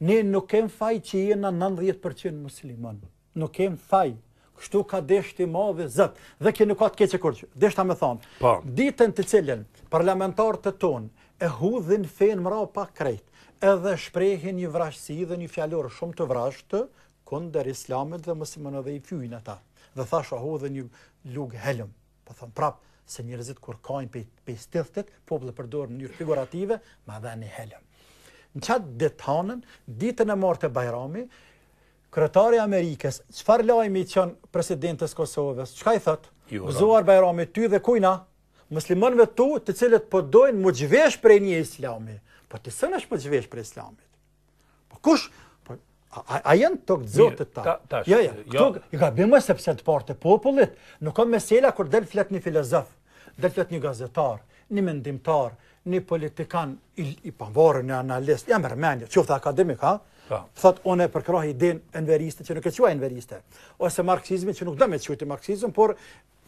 Ne nuk kem faj që jena 90% musliman. Nuk kem faj. Kështu ka deshti ma dhe zëtë. Dhe kënë nuk ka të keqë kur gjë. Deshta me thonë. Po. Ditën të cilën, parlamentarët të tonë, e hudhin fejnë mra pa krejtë edhe shprehin një vrashësi dhe një fjallorë shumë të vrashëtë, kunder islamit dhe muslimanëve i pyjnë ata. Dhe tha shohu dhe një lugë helëm, po thonë prapë se njërezit kur kajnë pe, pe stiltit, poplë përdojnë një figurative, ma dhe një helëm. Në qatë detanën, ditën e martë e Bajrami, kretari Amerikës, qëfar lajmi qënë presidentës Kosovës, qëka i thëtë? Gëzuar Bajrami ty dhe kujna? Muslimanëve tu të cilët po dojnë më gjvesh për e një islami. Po të sënë është më gjvesh për islamit. Po kush A janë të këtë zotët ta? Ja, ja, këtë jo. të këtë gabimë se të partë të popullit, nuk kam mesela kur delë fletë një filozof, delë fletë një gazetar, një mendimtar, një politikan, i pavarë një analist, jam rëmenjë, që ofë të akademik, ha? Po. Thotë, onë e përkërahi idin enveriste, që nuk e qua enveriste, ose marxizmi, që nuk dhe me qëjti marxizm, por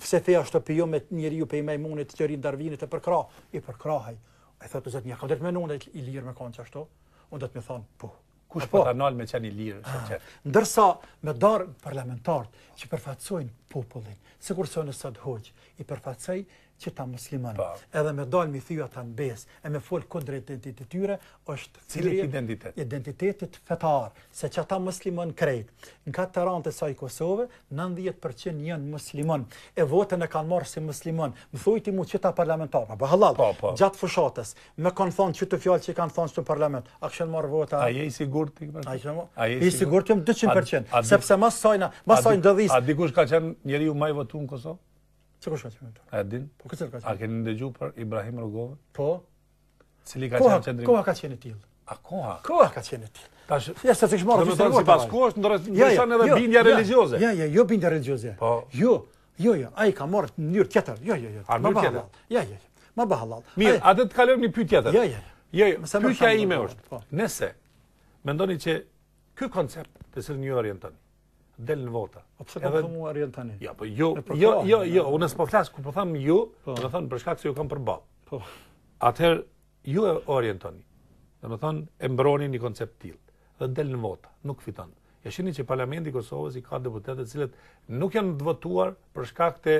se feja është të pijo me njëri ju pëj me i munit, rinë darvinit e përkërahi, i përkërahi. E thotë, u zëtë, një ka dhe të i lirë me kanë që ashtu, unë dhe të me thonë, po, Kush po? Ata me qenë i lirë. Ah, ndërsa me darë parlamentartë që përfatsojnë popullin, se kurse në sëtë hoqë, i përfatsojnë që ta musliman. Edhe me dalë mi thyja ta në besë, e me folë kundre identitetit tyre, është cilë identitet? identitetit fetar, se që ta musliman krejtë, Në katë të randë të saj Kosovë, 90% jenë musliman, e votën e kanë marë si musliman. Më thujti mu që ta parlamentar, në bëhalal, gjatë fushatës, me kanë thonë që të fjallë që i kanë thonë që të parlament, a këshën marë vota? A je i sigur të i këmë? A, a, je i sigur 200%, sepse mas mas sajnë dëdhisë. A dikush ka qenë njeri ju maj votu në Kosovë? Çka kush ka qenë mentor? A din? Po këtë ka qenë. A keni ndëgjuar për Ibrahim Rugove? Po. Cili ka qenë qendrim? Koha ka qenë till. A koha? Ku ka qenë till. Tash, ja sa të shmorë të shmorë. Do të pas kohës ndërrohet ja, edhe jo, bindja jo. religjioze. Ja, ja, jo bindja religjioze. Po. Jo. Jo, jo, ai ka marrë në mënyrë tjetër. Jo, jo, jo. Ma bëh. Ja, ja, ja. Ma bëh halal. Mirë, atë të kalojmë një pyetje tjetër. Jo, jo. Jo, jo. Pyetja ime po, është, po. nëse mendoni që ky koncept të cilin ju orientoni, del në vota. A po pse edhe... të thonë Arjen tani? Ja, po jo, jo, jo, jo, unë s'po flas ku po thamë ju, dhe po. do thon për shkak se ju kam përball. Po. Atëherë ju e orientoni. Do thon e mbroni një koncept till dhe del në vota, nuk fiton. Ja shihni që parlamenti i Kosovës i ka deputetë të cilët nuk janë të votuar për shkak të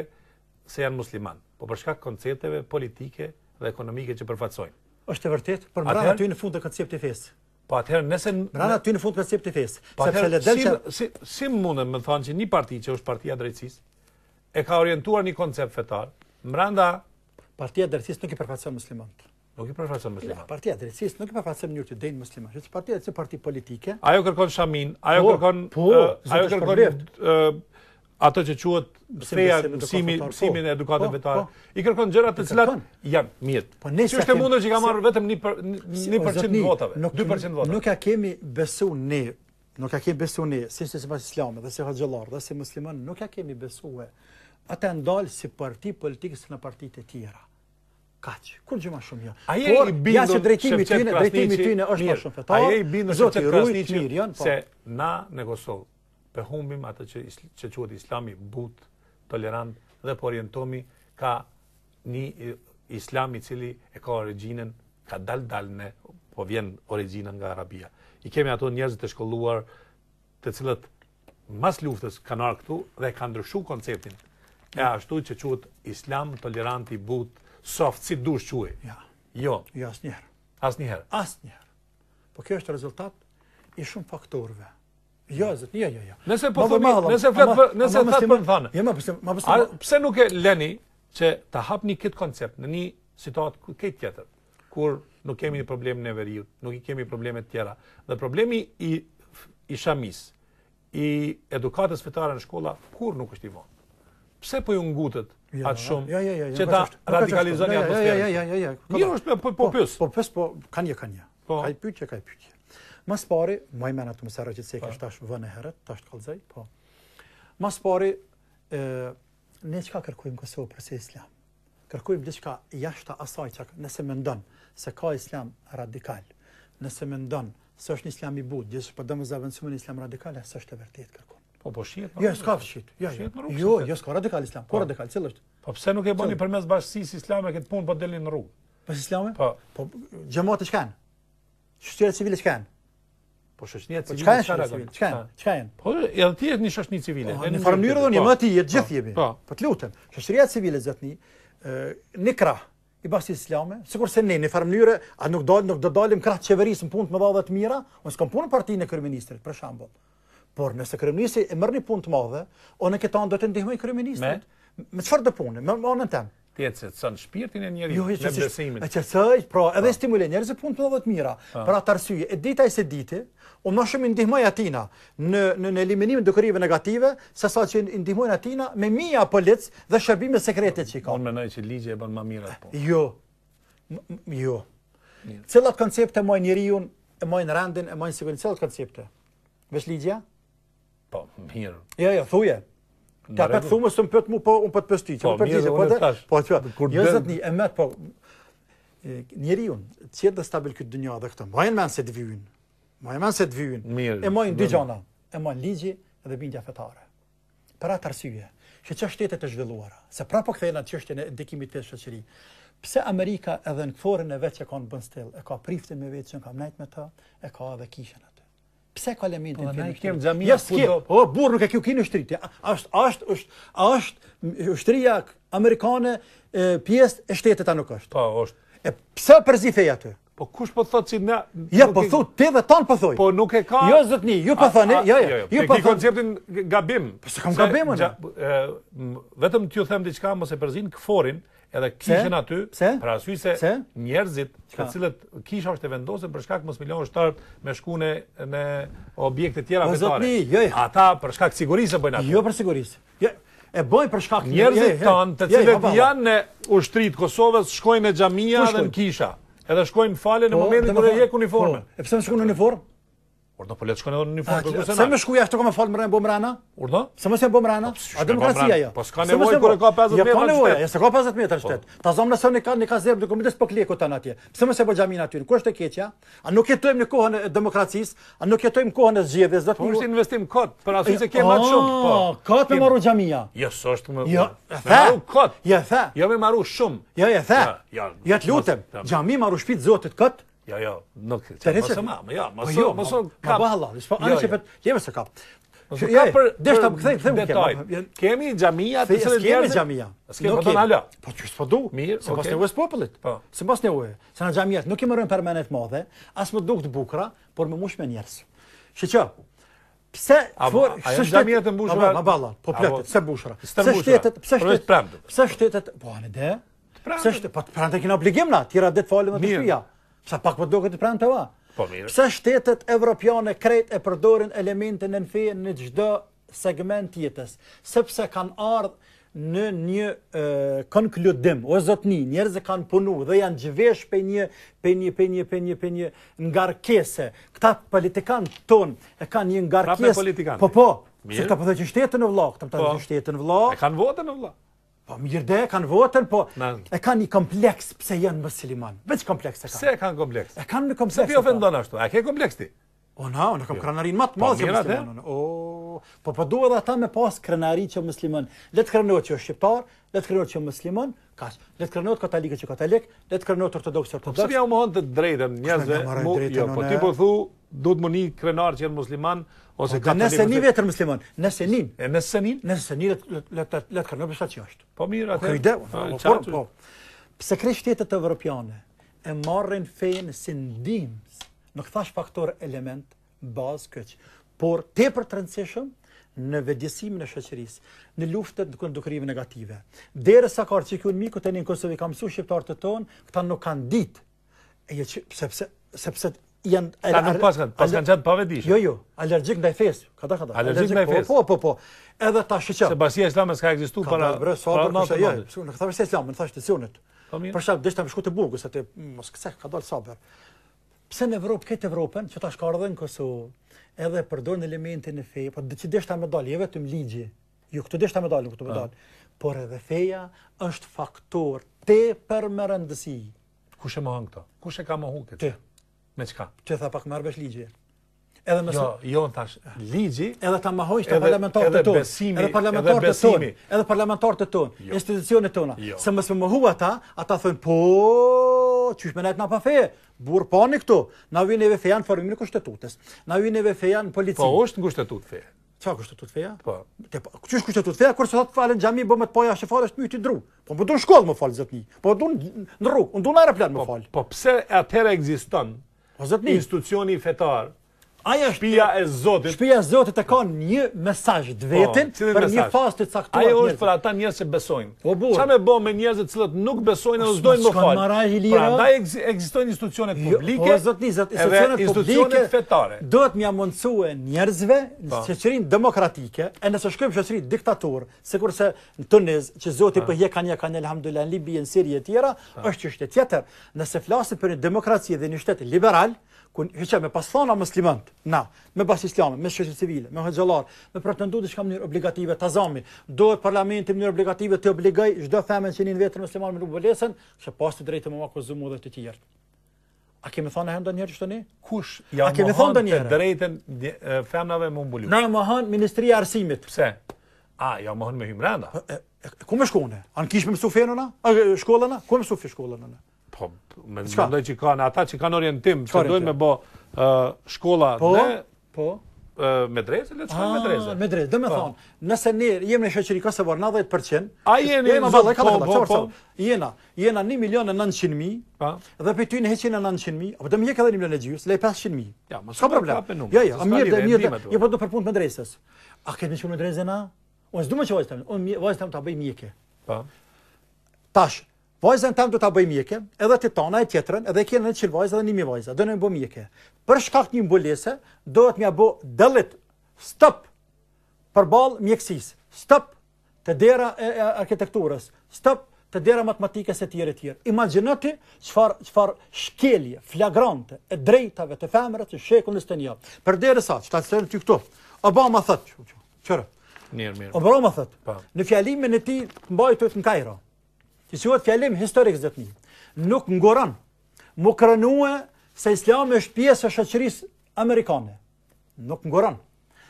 se janë musliman, po për shkak koncepteve politike dhe ekonomike që përfatsojnë. Është e vërtetë, por mbrapa aty në fund të koncepti fesë. Po atëherë nëse pra në... ty në fund koncepti fes, po sepse le të them si si mundem të thonë që një parti që është Partia e Drejtësisë e ka orientuar një koncept fetar, mbranda Partia e Drejtësisë nuk i përfaqëson muslimanët. Nuk i përfaqëson muslimanët. partia e Drejtësisë nuk i përfaqëson mënyrë të dejn muslimanët. Është partia e cë politike. Ajo kërkon shamin, ajo po, kërkon po, uh, ajo kërkon uh, Ato që quhet feja mësimi mësimin e po, edukatës vetare. Po, po. I kërkon gjëra të cilat janë mjet. Po nëse është mundur që ka marrë vetëm 1% votave, 2% votave. Nuk ja kemi besuar ne Nuk ja kemi besu ne, si se si pas dhe si haqëllar dhe si muslimën, nuk ja kemi besu e. Ata e ndalë si parti politikës në partitë e tjera. Kaqë, kur gjë ma shumë jo? ai Por, i bindu që drejtimi të tine, drejtimi të është më shumë fetar. i bindu që që të se na në Kosovë e humbim atë që që quhet islami but, tolerant dhe po orientomi ka një islam i cili e ka origjinën ka dal dalne, po vjen origjina nga Arabia. I kemi ato njerëz të shkolluar të cilët mas luftës kanë ardhur këtu dhe kanë ndryshuar konceptin. E ashtu që quhet islam tolerant i but, soft si dush quhet. Ja. Jo. Jo asnjëherë. Asnjëherë. Asnjëherë. Po kjo është rezultat i shumë faktorëve. Jo, zot, jo, jo, jo. Nëse po thoni, nëse flet, nëse thas për thënë. Jo, më pse, më pse. Pse nuk e lëni që ta hapni këtë koncept në një situatë këtë tjetër, kur nuk kemi një problem në veriju nuk i kemi probleme të tjera. Dhe problemi i i shamis, i edukatës fetare në shkolla kur nuk është i vonë. Pse po ju ngutët atë shumë që ta radikalizoni atë. Jo, jo, jo, jo, jo. është po po pyet. Po pse po kanë një kanë ja. Ka i pyetje, ka i pyetje. Mas pari, më i menat të mësera që të sekë po. tash vënë e heret, tash të kalëzaj, po. Mas pari, e, ne qka kërkujmë Kosovë përse islam? Kërkujmë diqka jashta asaj që nëse me ndonë se ka islam radikal, nëse me ndonë se është një islam i budë, gjithë për po dëmë zavënsumë një islam radikal, e së është e vërtet kërkujmë. Po, po shqitë? Po. Jo, s'ka fëshitë. Jo, jo, jo, jo, s'ka radikal islam. Po, radikal, cilë është? Po, pse nuk e boni për mes bashkësis islame këtë punë për delin në rrugë? Pas islame? Po, gjëmatë i shkenë? Shqyre civile shkenë? Po shoqnia po, civile. Çka janë? Çka po, janë? Çka po, janë? Jo, po edhe ti je një shoqni civile. Në farë mënyrë do një më ti je gjithë jemi. Po. të lutem. Shoqëria civile zotni, ë ne krah i bashkë islame, sikur se ne në farë mënyrë a nuk do nuk do dalim krah çeveris në punë të mëdha të mira, ose kam punë partinë e kryeministrit për shembull. Por nëse kryeministri e merr një punë të madhe, onë këto do të ndihmojnë kryeministrin. Me çfarë do punë? Me anën tënde të jetë se shpirtin e njeri jo, me besimit. E që së është, pra, edhe pra. stimule njeri se punë të lovët mira. Pra të arsyje, e dita e se diti, o më shumë ndihmoj atina në eliminimin dukërive negative, se sa që ndihmoj atina me mija pëllic dhe shërbime sekretet që i ka. Onë me që ligje e bënë ma mirat, po. Jo, jo. Cëllat koncepte mojnë njeri unë, e mojnë rendin, e mojnë sigurin, cëllat koncepte? Vesh ligja? Po, mirë. Jo, jo, thuje, Ka pa thume së më pëtë po mu, po unë pëtë pështi. Po, mirë, unë e tash. Po, të fërë, jo zëtë një, e mëtë, po, njeri unë, qëtë dhe stabil këtë dënja dhe këtë, mojnë menë se të vyjnë, mojnë menë se të vyjnë, e mojnë dy gjana, e mojnë ligji dhe bindja fetare. Për atë arsyje, që që shtetet e zhvilluara, se pra po këthejnë atë qështjën e ndikimit të shëqëri, Pse Amerika edhe në këforën e vetë që kanë stil, e ka priftin me vetë që në kam me ta, e ka edhe kishën Pse ka elemente po, në film? Ja ski, o po, burr nuk e kiu kinë shtritje. Ësht është është është ushtria amerikane pjesë e shtetit nuk është? Po, është. E pse përzi aty? Po kush po thot se ne Ja po thot ti vetan po thoj. Po nuk e ka. Jo zotni, ju po thoni, jo jo, jo jo. Ju po thoni konceptin gabim. Po se kam gabim unë. Vetëm t'ju them diçka mos e përzin kforin edhe kishën aty Pse? për arsye njerëzit të cilët kisha është e vendosën për shkak mos milionë shtart me shkune në objekte tjera vetare. Zotni, jo, Ata për shkak sigurisë bëjnë atë. Jo për sigurisë. Jo. E bëjnë për shkak njerëzit tanë të cilët janë në ushtritë Kosovës shkojnë në xhamia dhe në kisha. Edhe shkojnë falen në po, momentin kur e jek uniformën. Po, e pse me shkon në uniformë? Por do po le të shkon edhe në uniformë të Se më shkuaj ato kam fal më rën bomrana? Urdhë? Sa më se bomrana? Po, A demokracia jo. Po s'ka nevojë kur ka 50 metra shtet. Ja ka nevojë, ja s'ka 50 metra po. shtet. Ta zonë se ne kanë ne ka zërb dokumentes po kliko tani atje. Pse më se po xhamin aty. Ku është e keqja? A nuk jetojmë në kohën e demokracisë? A nuk jetojmë kohën e zgjedhjes? Do të mos investim kot për asnjë se ke më shumë. Po, kot e marru xhamia. Jo, s'është më. Jo, e kot. Ja, tha. Jo, jo më marru shumë. Jo, e tha. Ja, ja lutem. Xhamia marru shtëpi zotit kot. Jo, jo, nuk. Mos e mamë, jo, mos. Po jo, mos. Ka bëhallall, po jo, anë që vet, jo. lemë se kap. Ka për desh kthej, them kemi. Kemi xhamia, të cilën kemi xhamia. Ske po na lë. Po ti s'po du. Mirë, se pas ne us popullit. Po. Se pas ne Se na xhamia, nuk kemi rën permanent madhe, as më duk të bukura, por më mush me njerëz. Shi ç'o? Pse for, ajo xhamia të mbushura. Po, baballa, po plotë, se mbushura. Se shtetet, pse shtetet? Pse shtetet? Po anë de. Pse shtetet? Po prandaj kemi obligim na, tira det falë në shtëpia. Sa pak po duket të pranë Po mirë. Sa shtetet evropiane krejt e përdorin elementin e nfe në çdo segment jetës, sepse kanë ardhë në një konkludim. O zotni, njerëz kanë punu dhe janë zhvesh për një për një për një për një për një ngarkese. Këta politikan ton e kanë një ngarkesë. Po po. Mirë. Se po që po të qështetën këta ta po, qështetën vlog. E kanë votën vlog. Po mirë dhe kanë votën, po e kanë një kompleks pse janë musliman. Vetë kompleks e kanë. Se e kanë kompleks? E kanë një kompleks. Se pi ofendon ashtu, a ke kompleks ti? O na, unë kam jo. kranarin matë, po, mazë e musliman. O, Po po duhet ata me pas krenari që musliman. Le të krenohet që shqiptar, le të krenohet që musliman, kaç. Le të krenohet katolik që katolik, le të krenohet ortodoks ortodoks. Po ti më mohon të drejtën, njerëzve. Jo, po ti po thu duhet mëni krenar që musliman ose po, katolik. nëse ni vetë musliman, nëse ni, nëse ni, nëse ni le të le të krenohet shtatë çështë. Po mirë atë. Po po po, po. Pse krishtet evropiane e marrin fenë sin dim nuk thash faktor element bazë këtë por te për të rëndësishëm në vedjesimin në shëqërisë, në luftet, në këndukërive negative. Dere sa karë që kjo në miku të një në Kosovë i kam su shqiptarë të tonë, këta nuk kanë ditë, sepse janë... Ta nuk pas kanë, pas kanë pa Jo, jo, alergjik në e fesë, kada, kada. Alergjik në e fesë. Po, po, po, po, edhe ta shqe jo, Se basia islamën s'ka egzistu para... Ka bërë, s'ha bërë, s'ha bërë, s'ha bërë, s'ha bërë, s'ha bërë, të bërë, s'ha bërë, s'ha bërë, s'ha bërë, pse në Evropë këtë Evropën që ta ka në Kosovë edhe përdojnë elementin e fejë, po që deshta me dalë, je vetëm ligji, jo këtë deshta me dalë, nuk të me ah. dalë, por edhe feja është faktor të për më rëndësi. Kushe më hëngë këta? Kushe ka më hëngë këtë? Me qka? Që tha pak më arbesh ligje edhe mëso jo jo tash ligji edhe ta mahoj të parlamentarët e tonë edhe parlamentarët e tonë edhe parlamentarët e tonë jo. institucionet tona jo. se mos më mohu ata ata thonë po çish më natë na pa fe burr po këtu na vjen edhe fe janë formimin e kushtetutës na vjen edhe fe janë policia po është kushtetutë fe çka kushtetutë feja? po te po çish kushtetutë feja, kur sot të falen xhami bë të poja shfarë është myti dru po do në shkollë më fal zotni po do në rrugë do na ra plan më po, fal po pse atëra ekziston po zotni institucioni fetar Aja shpia e Zotit. Shpia e Zotit e ka një mesazh të po, vetin për një fasë të caktuar. Ajo është për ata njerëz që besojnë. Po, Qa më bo me njerëz cilët nuk besojnë dhe dojnë më fal. Prandaj ekzistojnë institucione jo, publike. Jo, po, o Zotni, institucione publike fetare. Duhet më mundsuën njerëzve në po. demokratike, e nëse shkojmë në diktator diktatorë, sikurse në Tuniz që Zoti po hjek kanë kanë në Libi në Siri e tjera, është çështje tjetër. Nëse flasim për një demokraci dhe një shtet liberal, kun hiçem e pasthona muslimant na me pas islame me shoqë civile me hoxhallar me pretendu diçka mënyrë obligative tazami duhet parlamenti mënyrë obligative të obligoj çdo themen që nin vetëm musliman me rubolesën se pas të drejtë me akuzumu dhe të tjerë A kemi thonë ndonjëherë njerë që të një? Kush? Ja, A kemi thonë ndonjëherë? Të drejten femnave më mbulu. Na më hanë Ministria Arsimit. Pse? A, ja më hanë me hymë randa. Ku me shkone? A në kishë me mësu fenona? A shkollana? Ku me mësu fi shkollana? Po, me mendoj që kanë ata që kanë orientim, që dojnë me bë shkolla po? ne. Po. Medrese, le të shkojmë ah, medrese. Medrese, do me po. thonë, nëse ne jemi në shëqëri Kosovar 90%, a jemi po, po, jena, jena, ka jena, jena, jena, jena, jena, jena, jena, jena, jena, jena, Pa. Dhe pëtyn e heqin e 900.000, apo do më jek edhe 1 milion e gjys, le 500.000. Ja, mos ka problem. Jo, jo, mirë, mirë. Jo, po do përpunë me drejtës. A ke mëshkuar me drejtën? Unë s'dua të vajtam, unë vajtam ta bëj mjeke. Pa. Tash, Vajzën tam do ta bëj mjekë, edhe ti tona e tjetrën, edhe keni në çil vajzë dhe në mi vajzë, do ne bëj mjekë. Për shkak të një mbulese, do të mja bë dallet. Stop. Përball mjekësisë. Stop te dera e arkitekturës. Stop te dera matematikës së tjerë të tjerë. Imagjino ti çfar çfar shkelje flagrante e drejtave të femrës të shekullit të njëjtë. Për dera sa, çfarë të thënë ti këtu? Obama thotë, çfarë? Mirë, mirë. Obama thotë. Po. Në fjalimin e tij mbajtohet në Kairo. Ju sot fjalim historikë zotimi. Nuk nguron. më kërnua se Islami është pjesë e shëqëris amerikane. Nuk nguron.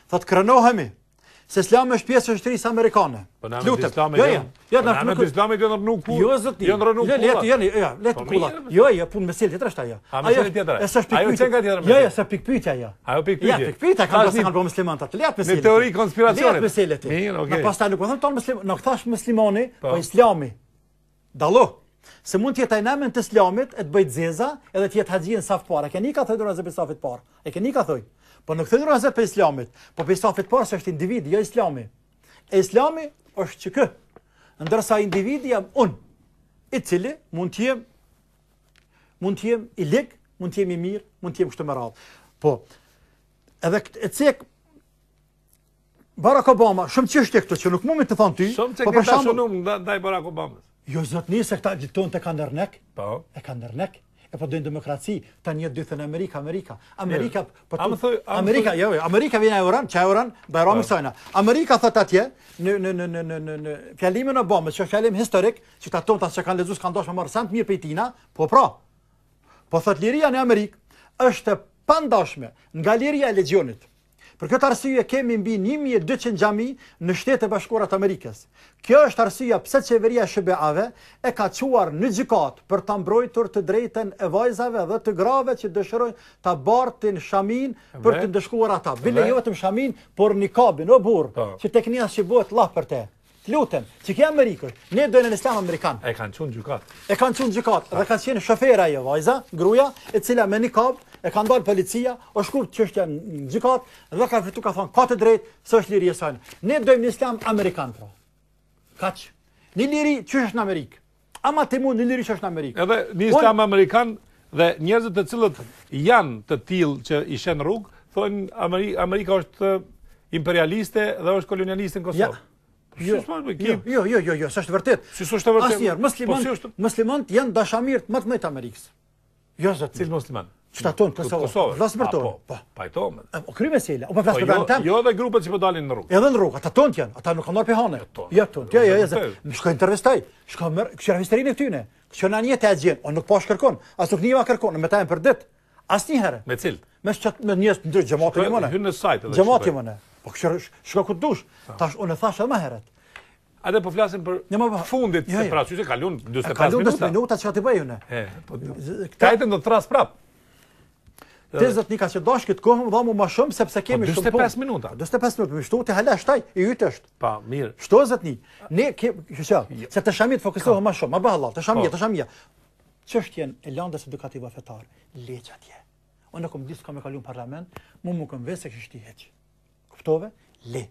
Thot krenohemi. Se Islami është pjesë e shëqëris amerikane. Po Lutet. Jo, jo jo, po jo na thonit Islami nuk u. Jo ndronuk. Le të jeni, jo, le të kulla. Jo, ja punë me silë letra është jo. Ajo e tjetër. Ajo e tjetër. Jo jo, sa Ajo pikpyetja. Pikpyeta po, po dallo. Se mund të jetë ai namën të Islamit e të bëj xeza edhe të jetë haxhi në saf para. E keni ka thënë dora zebi safit para. E keni ka thoj. Po në këtë dora ze pe Islamit, po pe safit para se është individ, jo Islami. E Islami është çkë. Ndërsa individi jam un. I cili mund të jem mund të jem i lek, mund të jem i mirë, mund të jem kështu me radhë. Po. Edhe këtë e cek Barack Obama, shumë çështje këto që nuk mund të thon ti, po për shkak të shumë ndaj Barack Obamës. Jo një se këta gjithton të ka Po. E ka nërnek. E po dojnë demokraci, ta një dytë në Amerika, Amerika. Amerika, po Amerika, jo, jo, Amerika vjen e uran, që e uran, da e romi Amerika thët atje, në, në, në, në, në, në, e bombës, që fjallim historik, që ta tonë ta që kanë lezu s'kanë doshë më marë samë mirë pejtina, po pra. Po thët liria në Amerikë, është pandashme nga liria e legionit. Për këtë arsye kemi mbi 1200 xhami në shtetet e bashkuara të Amerikës. Kjo është arsyeja pse çeveria e SBA-ve e ka çuar në gjykat për ta mbrojtur të drejtën e vajzave dhe të grave që dëshirojnë ta bartin shamin për të ndeshkuar ata. Bile jo vetëm shamin, por nikabin, o burr, po. që tek nia si bëhet llah për te. Lutem, çik jam Amerikë, ne do në stan amerikan. E kanë çun gjykat. E kanë çun gjykat dhe kanë qenë shofera ajo vajza, gruaja, e cila me nikab e ka ndalë policia, o shkur që është janë në gjikat, dhe ka fitu ka thonë, ka të drejtë, së është liri e sajnë. Ne dojmë një islam Amerikan, pra. Kaq. Një liri që është në Amerikë. Ama të mu një liri që është në Amerikë. Edhe një islam Amerikan dhe njerëzit të cilët janë të tilë që ishen në rrugë, thonë Amerika është imperialiste dhe është kolonialiste në Kosovë. Po jo. Jo, jo, jo, jo, jo, së jo, s'është vërtet. Si është vërtet? Asnjëherë, po muslimanët, janë dashamirët më të mëdhtë Amerikës. Jo, zot, cil musliman? Çfarëton Kosovë? Vlas për to. Po, po ato. O po, krye me sela. O po vlas për jo, ta. Jo edhe grupet që po dalin në rrugë. Edhe në rrugë, ata tont janë, ata nuk kanë dorë hanë. Ja tont. Ja, ja, ja. Më shkoj të rrestaj. Shka më, kisha rrestrin e tyne. Kjo na një tetë gjën, o nuk po shkërkon. As nuk njeva kërkon, më tajm për ditë. As një herë. Me cil? Me çat me një ndër xhamatin e mëna. Hyn në sajt edhe. e mëna. Po kisha shka ku dush. Tash unë thash edhe më herët. A do po flasim për ja, ba, fundit, sepse jo, jo. pra çështja kalon 45 minuta. Kalon 2 minuta çka ti bëjun. Po, Këta... ajtën do të thras prap. Tezat nika që dash këtë kohë, dha më më shumë sepse kemi po, shumë punë. 45 minuta. 45 minuta, më shtu ti hala shtaj i yt është. Pa, mirë. Shto zotni. Ne ke, jo se, të shamit fokusohem më shumë. Ma bëh Allah, të shamit, po. të shamit. Çështjen e lëndës edukative fetare, leç atje. Unë kam disë kam kalu në parlament, më nuk kam vesë se ç'i Kuptove? Le.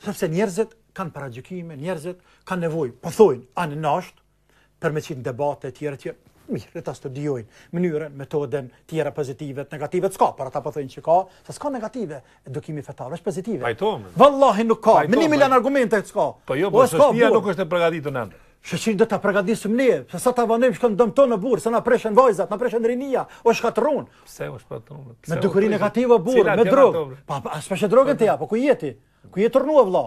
Sepse njerëzit kanë paradjykime, njerëzit kanë nevojë, po thojnë, anë nasht për me qitë në debate, tjere, tjere, mirë, le ta studiojnë mënyrën, metoden, tjera pozitive, negative, s'ka, por ata po thonë që ka, sa s'ka negative, edukimi fetar është pozitive. Pajtojnë. Vëllahi nuk ka. Me një milion argumente s'ka. Po jo, po, po shoqëria nuk është e përgatitur nën. Shoqëria do ta përgatisim ne, se sa ta vënëm shkon dëmton në burr, sa na preshën vajzat, na preshën rinia, o shkatrrun. Pse u shpatum? Me dukuri negative burr, me drogë. Pa, as pse drogën ti apo ku jeti? Ku jetornua vëlla?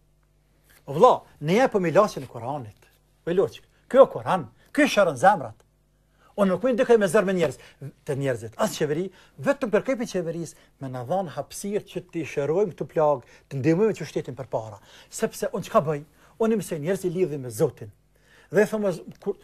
Vla, ne e përmi lasi e Koranit. Me loqik, kjo Koran, kjo shërën zemrat. O nuk mund të kemë zer me njerëz të njerëzit. As çeveri, vetëm për këpë çeveris, më na dhan hapësirë që ti shërojm këtu plagë, të ndihmojmë të shtetin përpara. Sepse un çka bëj? Unë më se njerëz i lidhë me Zotin. Dhe thonë kur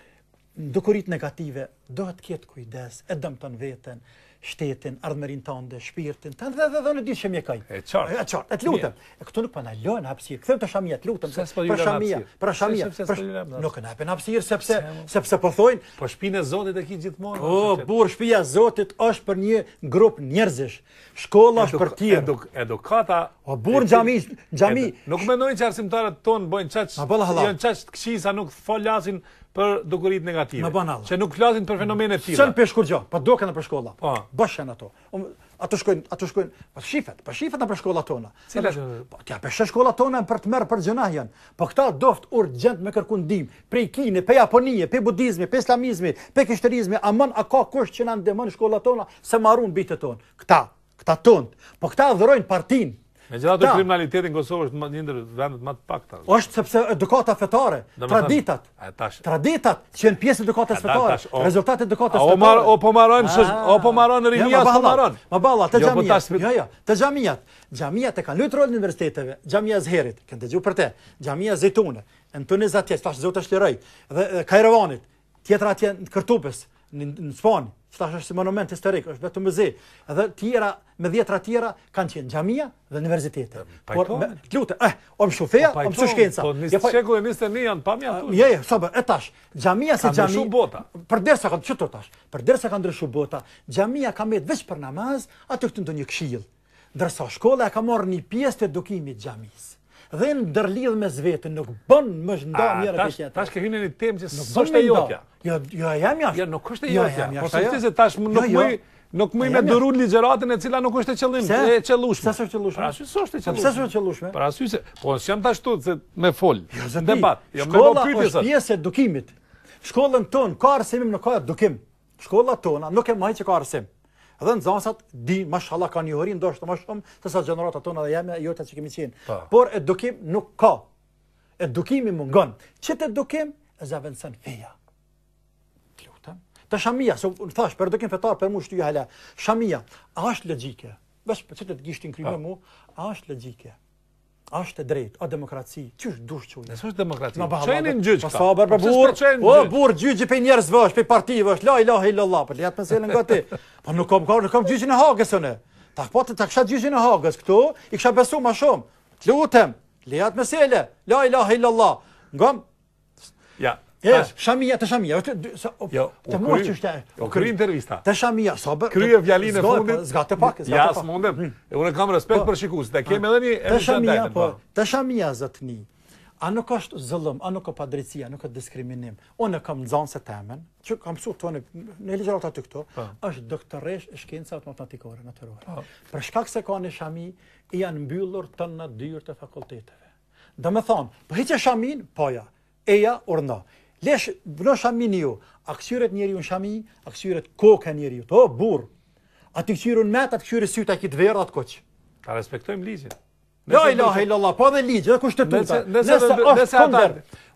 dukurit negative, duhet të ketë kujdes, e dëmton veten, shtetin, ardhmërinë tënde, shpirtin, tënd dhe dhe në ditë që më kaj. Është qartë. Të lutem, këtu nuk po na lën hapësirë. Kthem të shamia, të lutem, për shamia, për shamia. Nuk na hapën hapësirë sepse sepse po thojnë, po shtëpinë e Zotit e ki gjithmonë. O, burr, shtëpia e Zotit është për një grup njerëzish. Shkolla është për ti. edukata. O burr xhami, xhami. Nuk mendojnë që arsimtarët ton bojnë çaj. Jan çaj të nuk folasin për dukuritë negative. Më banal. Se nuk flasin për fenomene të tjera. Çan peshkur gjë, po do kanë për shkolla. Po. Bashën ato. Um, ato shkojnë, ato shkojnë, po shifet, po shifet në për shkollat tona. Cila Po ti peshë shkollat tona për të merr për gjënahjen. Po këta doft urgjent me kërku ndim, për ikinë, për Japonie, për budizmi, për islamizmi, për kishterizmi, a mën a ka kush që na ndemon shkollat tona se marrun bitën ton. Këta, këta ton. Po këta adhurojn partin, Me gjitha të kriminalitetin Kosovë është një ndër vendet më të pak të. O është sepse edukata fetare, traditat, traditat që janë pjesë edukatës fetare, rezultate edukatës fetare. O, po mar, ah. o po marojmë, a... o po jo, marojmë rinjas, po marojmë. Ma balla, të gjamijat, jo, po jo, jo, jo, të gjamijat, gjamijat e kanë lytë rolë në universiteteve, gjamija zherit, kënë të gjuhë për te, gjamija zetune, në të një zatjes, tash zotë është liraj, dhe, dhe Kajrovanit, tjetra atje në Kërtupës, në, në Sponë, që thash është monument historik, është vetëm muze. Edhe të tjera, me dhjetra të tjera kanë qenë xhamia dhe universitete. Ehm, Por lutë, eh, o më shofia, o më shkenca. Po, ja po, shekulli më së njëan pa mjaftu. Ah, je, sa bë, e tash, xhamia se xhami. Ka ndryshuar Përderisa kanë çtu tash. Përderisa kanë ndryshuar bota, xhamia ka mbet vetëm për namaz, atë këtu ndonjë këshill. Ndërsa shkolla e ka marrë një pjesë të edukimit xhamisë dhe ndërlidh me vetën, nuk bën më ndonjë herë tjetër. Tash tash ke hyrë në temë që s'është jo. jo. Jo, jo, jam jashtë. Jo, nuk është jo. Po jo, s'është jo. se tash nuk jo, më Nuk më me dëru ligjëratën e cila nuk është e qëllim, e qëllushme. Sa është qëllushme? Pra syse është e po, qëllushme. Sa është qëllushme? Pra syse, po si jam tash se me fol. Jo, se debat. Jo, Shkolla më është pjesë e edukimit. Shkollën tonë, ka arsimim në ka edukim. Shkolla tona nuk e majë që ka arsim. Dhe nxënësat di mashallah kanë njohuri ndoshta më shumë se sa gjeneratat tona dhe jemi jota që kemi qenë. Po. Por edukim nuk ka. Edukimi mungon. Çet edukim e zaventson feja. Të shamia, se unë thash për edukim fetar për mua t'u hala. Shamia, a është logjike? për po, çet të gishtin krimë po. mu, a është logjike? Ashtë drejt, a demokraci, ty është dush që ujë. Nësë po po është demokraci, që një në gjyqë ka. Pasë faber për burë, o burë gjyqë për njerës vësh, për parti vësh, la ilahe illallah, për lehet pënselë nga ti. *laughs* Po nuk kom nuk kom gjyqë në hagës unë. Ta këpate po, ta kësha gjyqë në hagës këtu, i kësha besu ma shumë. Të lutem, lehet pënselë, la ilahe illallah. Nga, Ja. E, shamia, të shamia. Të, të, të, jo, të mua që është... O kërë intervista. Të shamia, sobe. Kryë e vjali në fundit. Po, zga të pak, zga të pak. Ja, s'monde. Hmm. E unë kam respekt po. për shikus. të kemi edhe një... Të shamia, po, po. Të shamia, zëtë ni. A nuk është zëllëm, a nuk është padrecia, a nuk është diskriminim. Unë e kam nëzënë se temen, që kam su të tonë, në legjerat aty këto, është doktoresh e shkenca të matematikore, naturore. Për shkak se ka në shami, i janë mbyllur të në dyrë të fakulteteve. Dhe me thonë, për hiqë e shamin, poja, eja, urna. Lesh bro shamini ju, a kësyret njeri unë shami, a kësyret kokën njeri ju, to burë, A të kësyru në metë, a të kësyru sytë, a të verë atë koqë. Ta respektojmë ligjit. Jo, la ilaha illallah, po dhe ligjit, dhe kushtë të tuta. Nëse është konder.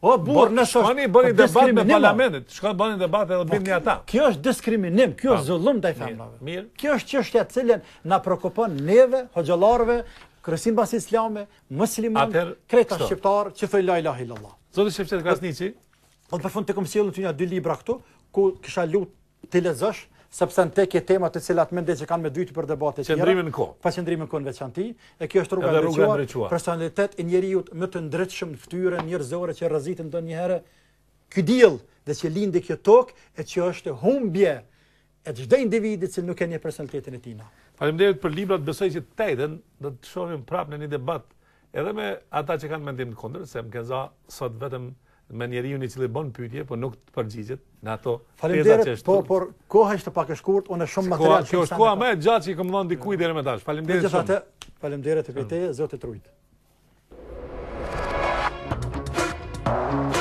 O bur, në shosh, shkani bëni debat me parlamentit, shkoni bëni debat edhe po, bëni një ata. Kjo është diskriminim, kjo është zullum të i Mirë. Kjo është që cilën na prokopon neve, hoxëllarve, kërësin basi islame, mëslimon, kreta shqiptarë, që fëllaj, ilo, ilo, ilo, ilo, ilo, Po të përfund të kom sjellën ty nga dy libra këtu, ku kisha lut të lexosh sepse në tek e tema të cilat më ndej që kanë me dy për debate të tjera. Qendrimin e kohë. Faqendrimin e kohë veçanti, e kjo është rruga e drejtuar. Personalitet i njeriu më të ndritshëm në fytyrë njerëzore që rrezitën ndonjëherë ky diell dhe që lindi kjo tokë e që është humbje e çdo individi që nuk ka një personalitetin e tij. Faleminderit për librat, besoj që të tëjtën do të shohim prapë në një debat edhe me ata që kanë mendim të kundërt, se më kenza sot vetëm me njeriu i cili bën pyetje, por nuk të përgjigjet në ato teza që është. Po, por koha është pak e shkurt, unë shumë material. Kjo është koha më e gjatë që i kam dhënë dikujt deri më tash. Faleminderit shumë. Gjithatë, faleminderit e vetë, Zoti trujt. Thank you.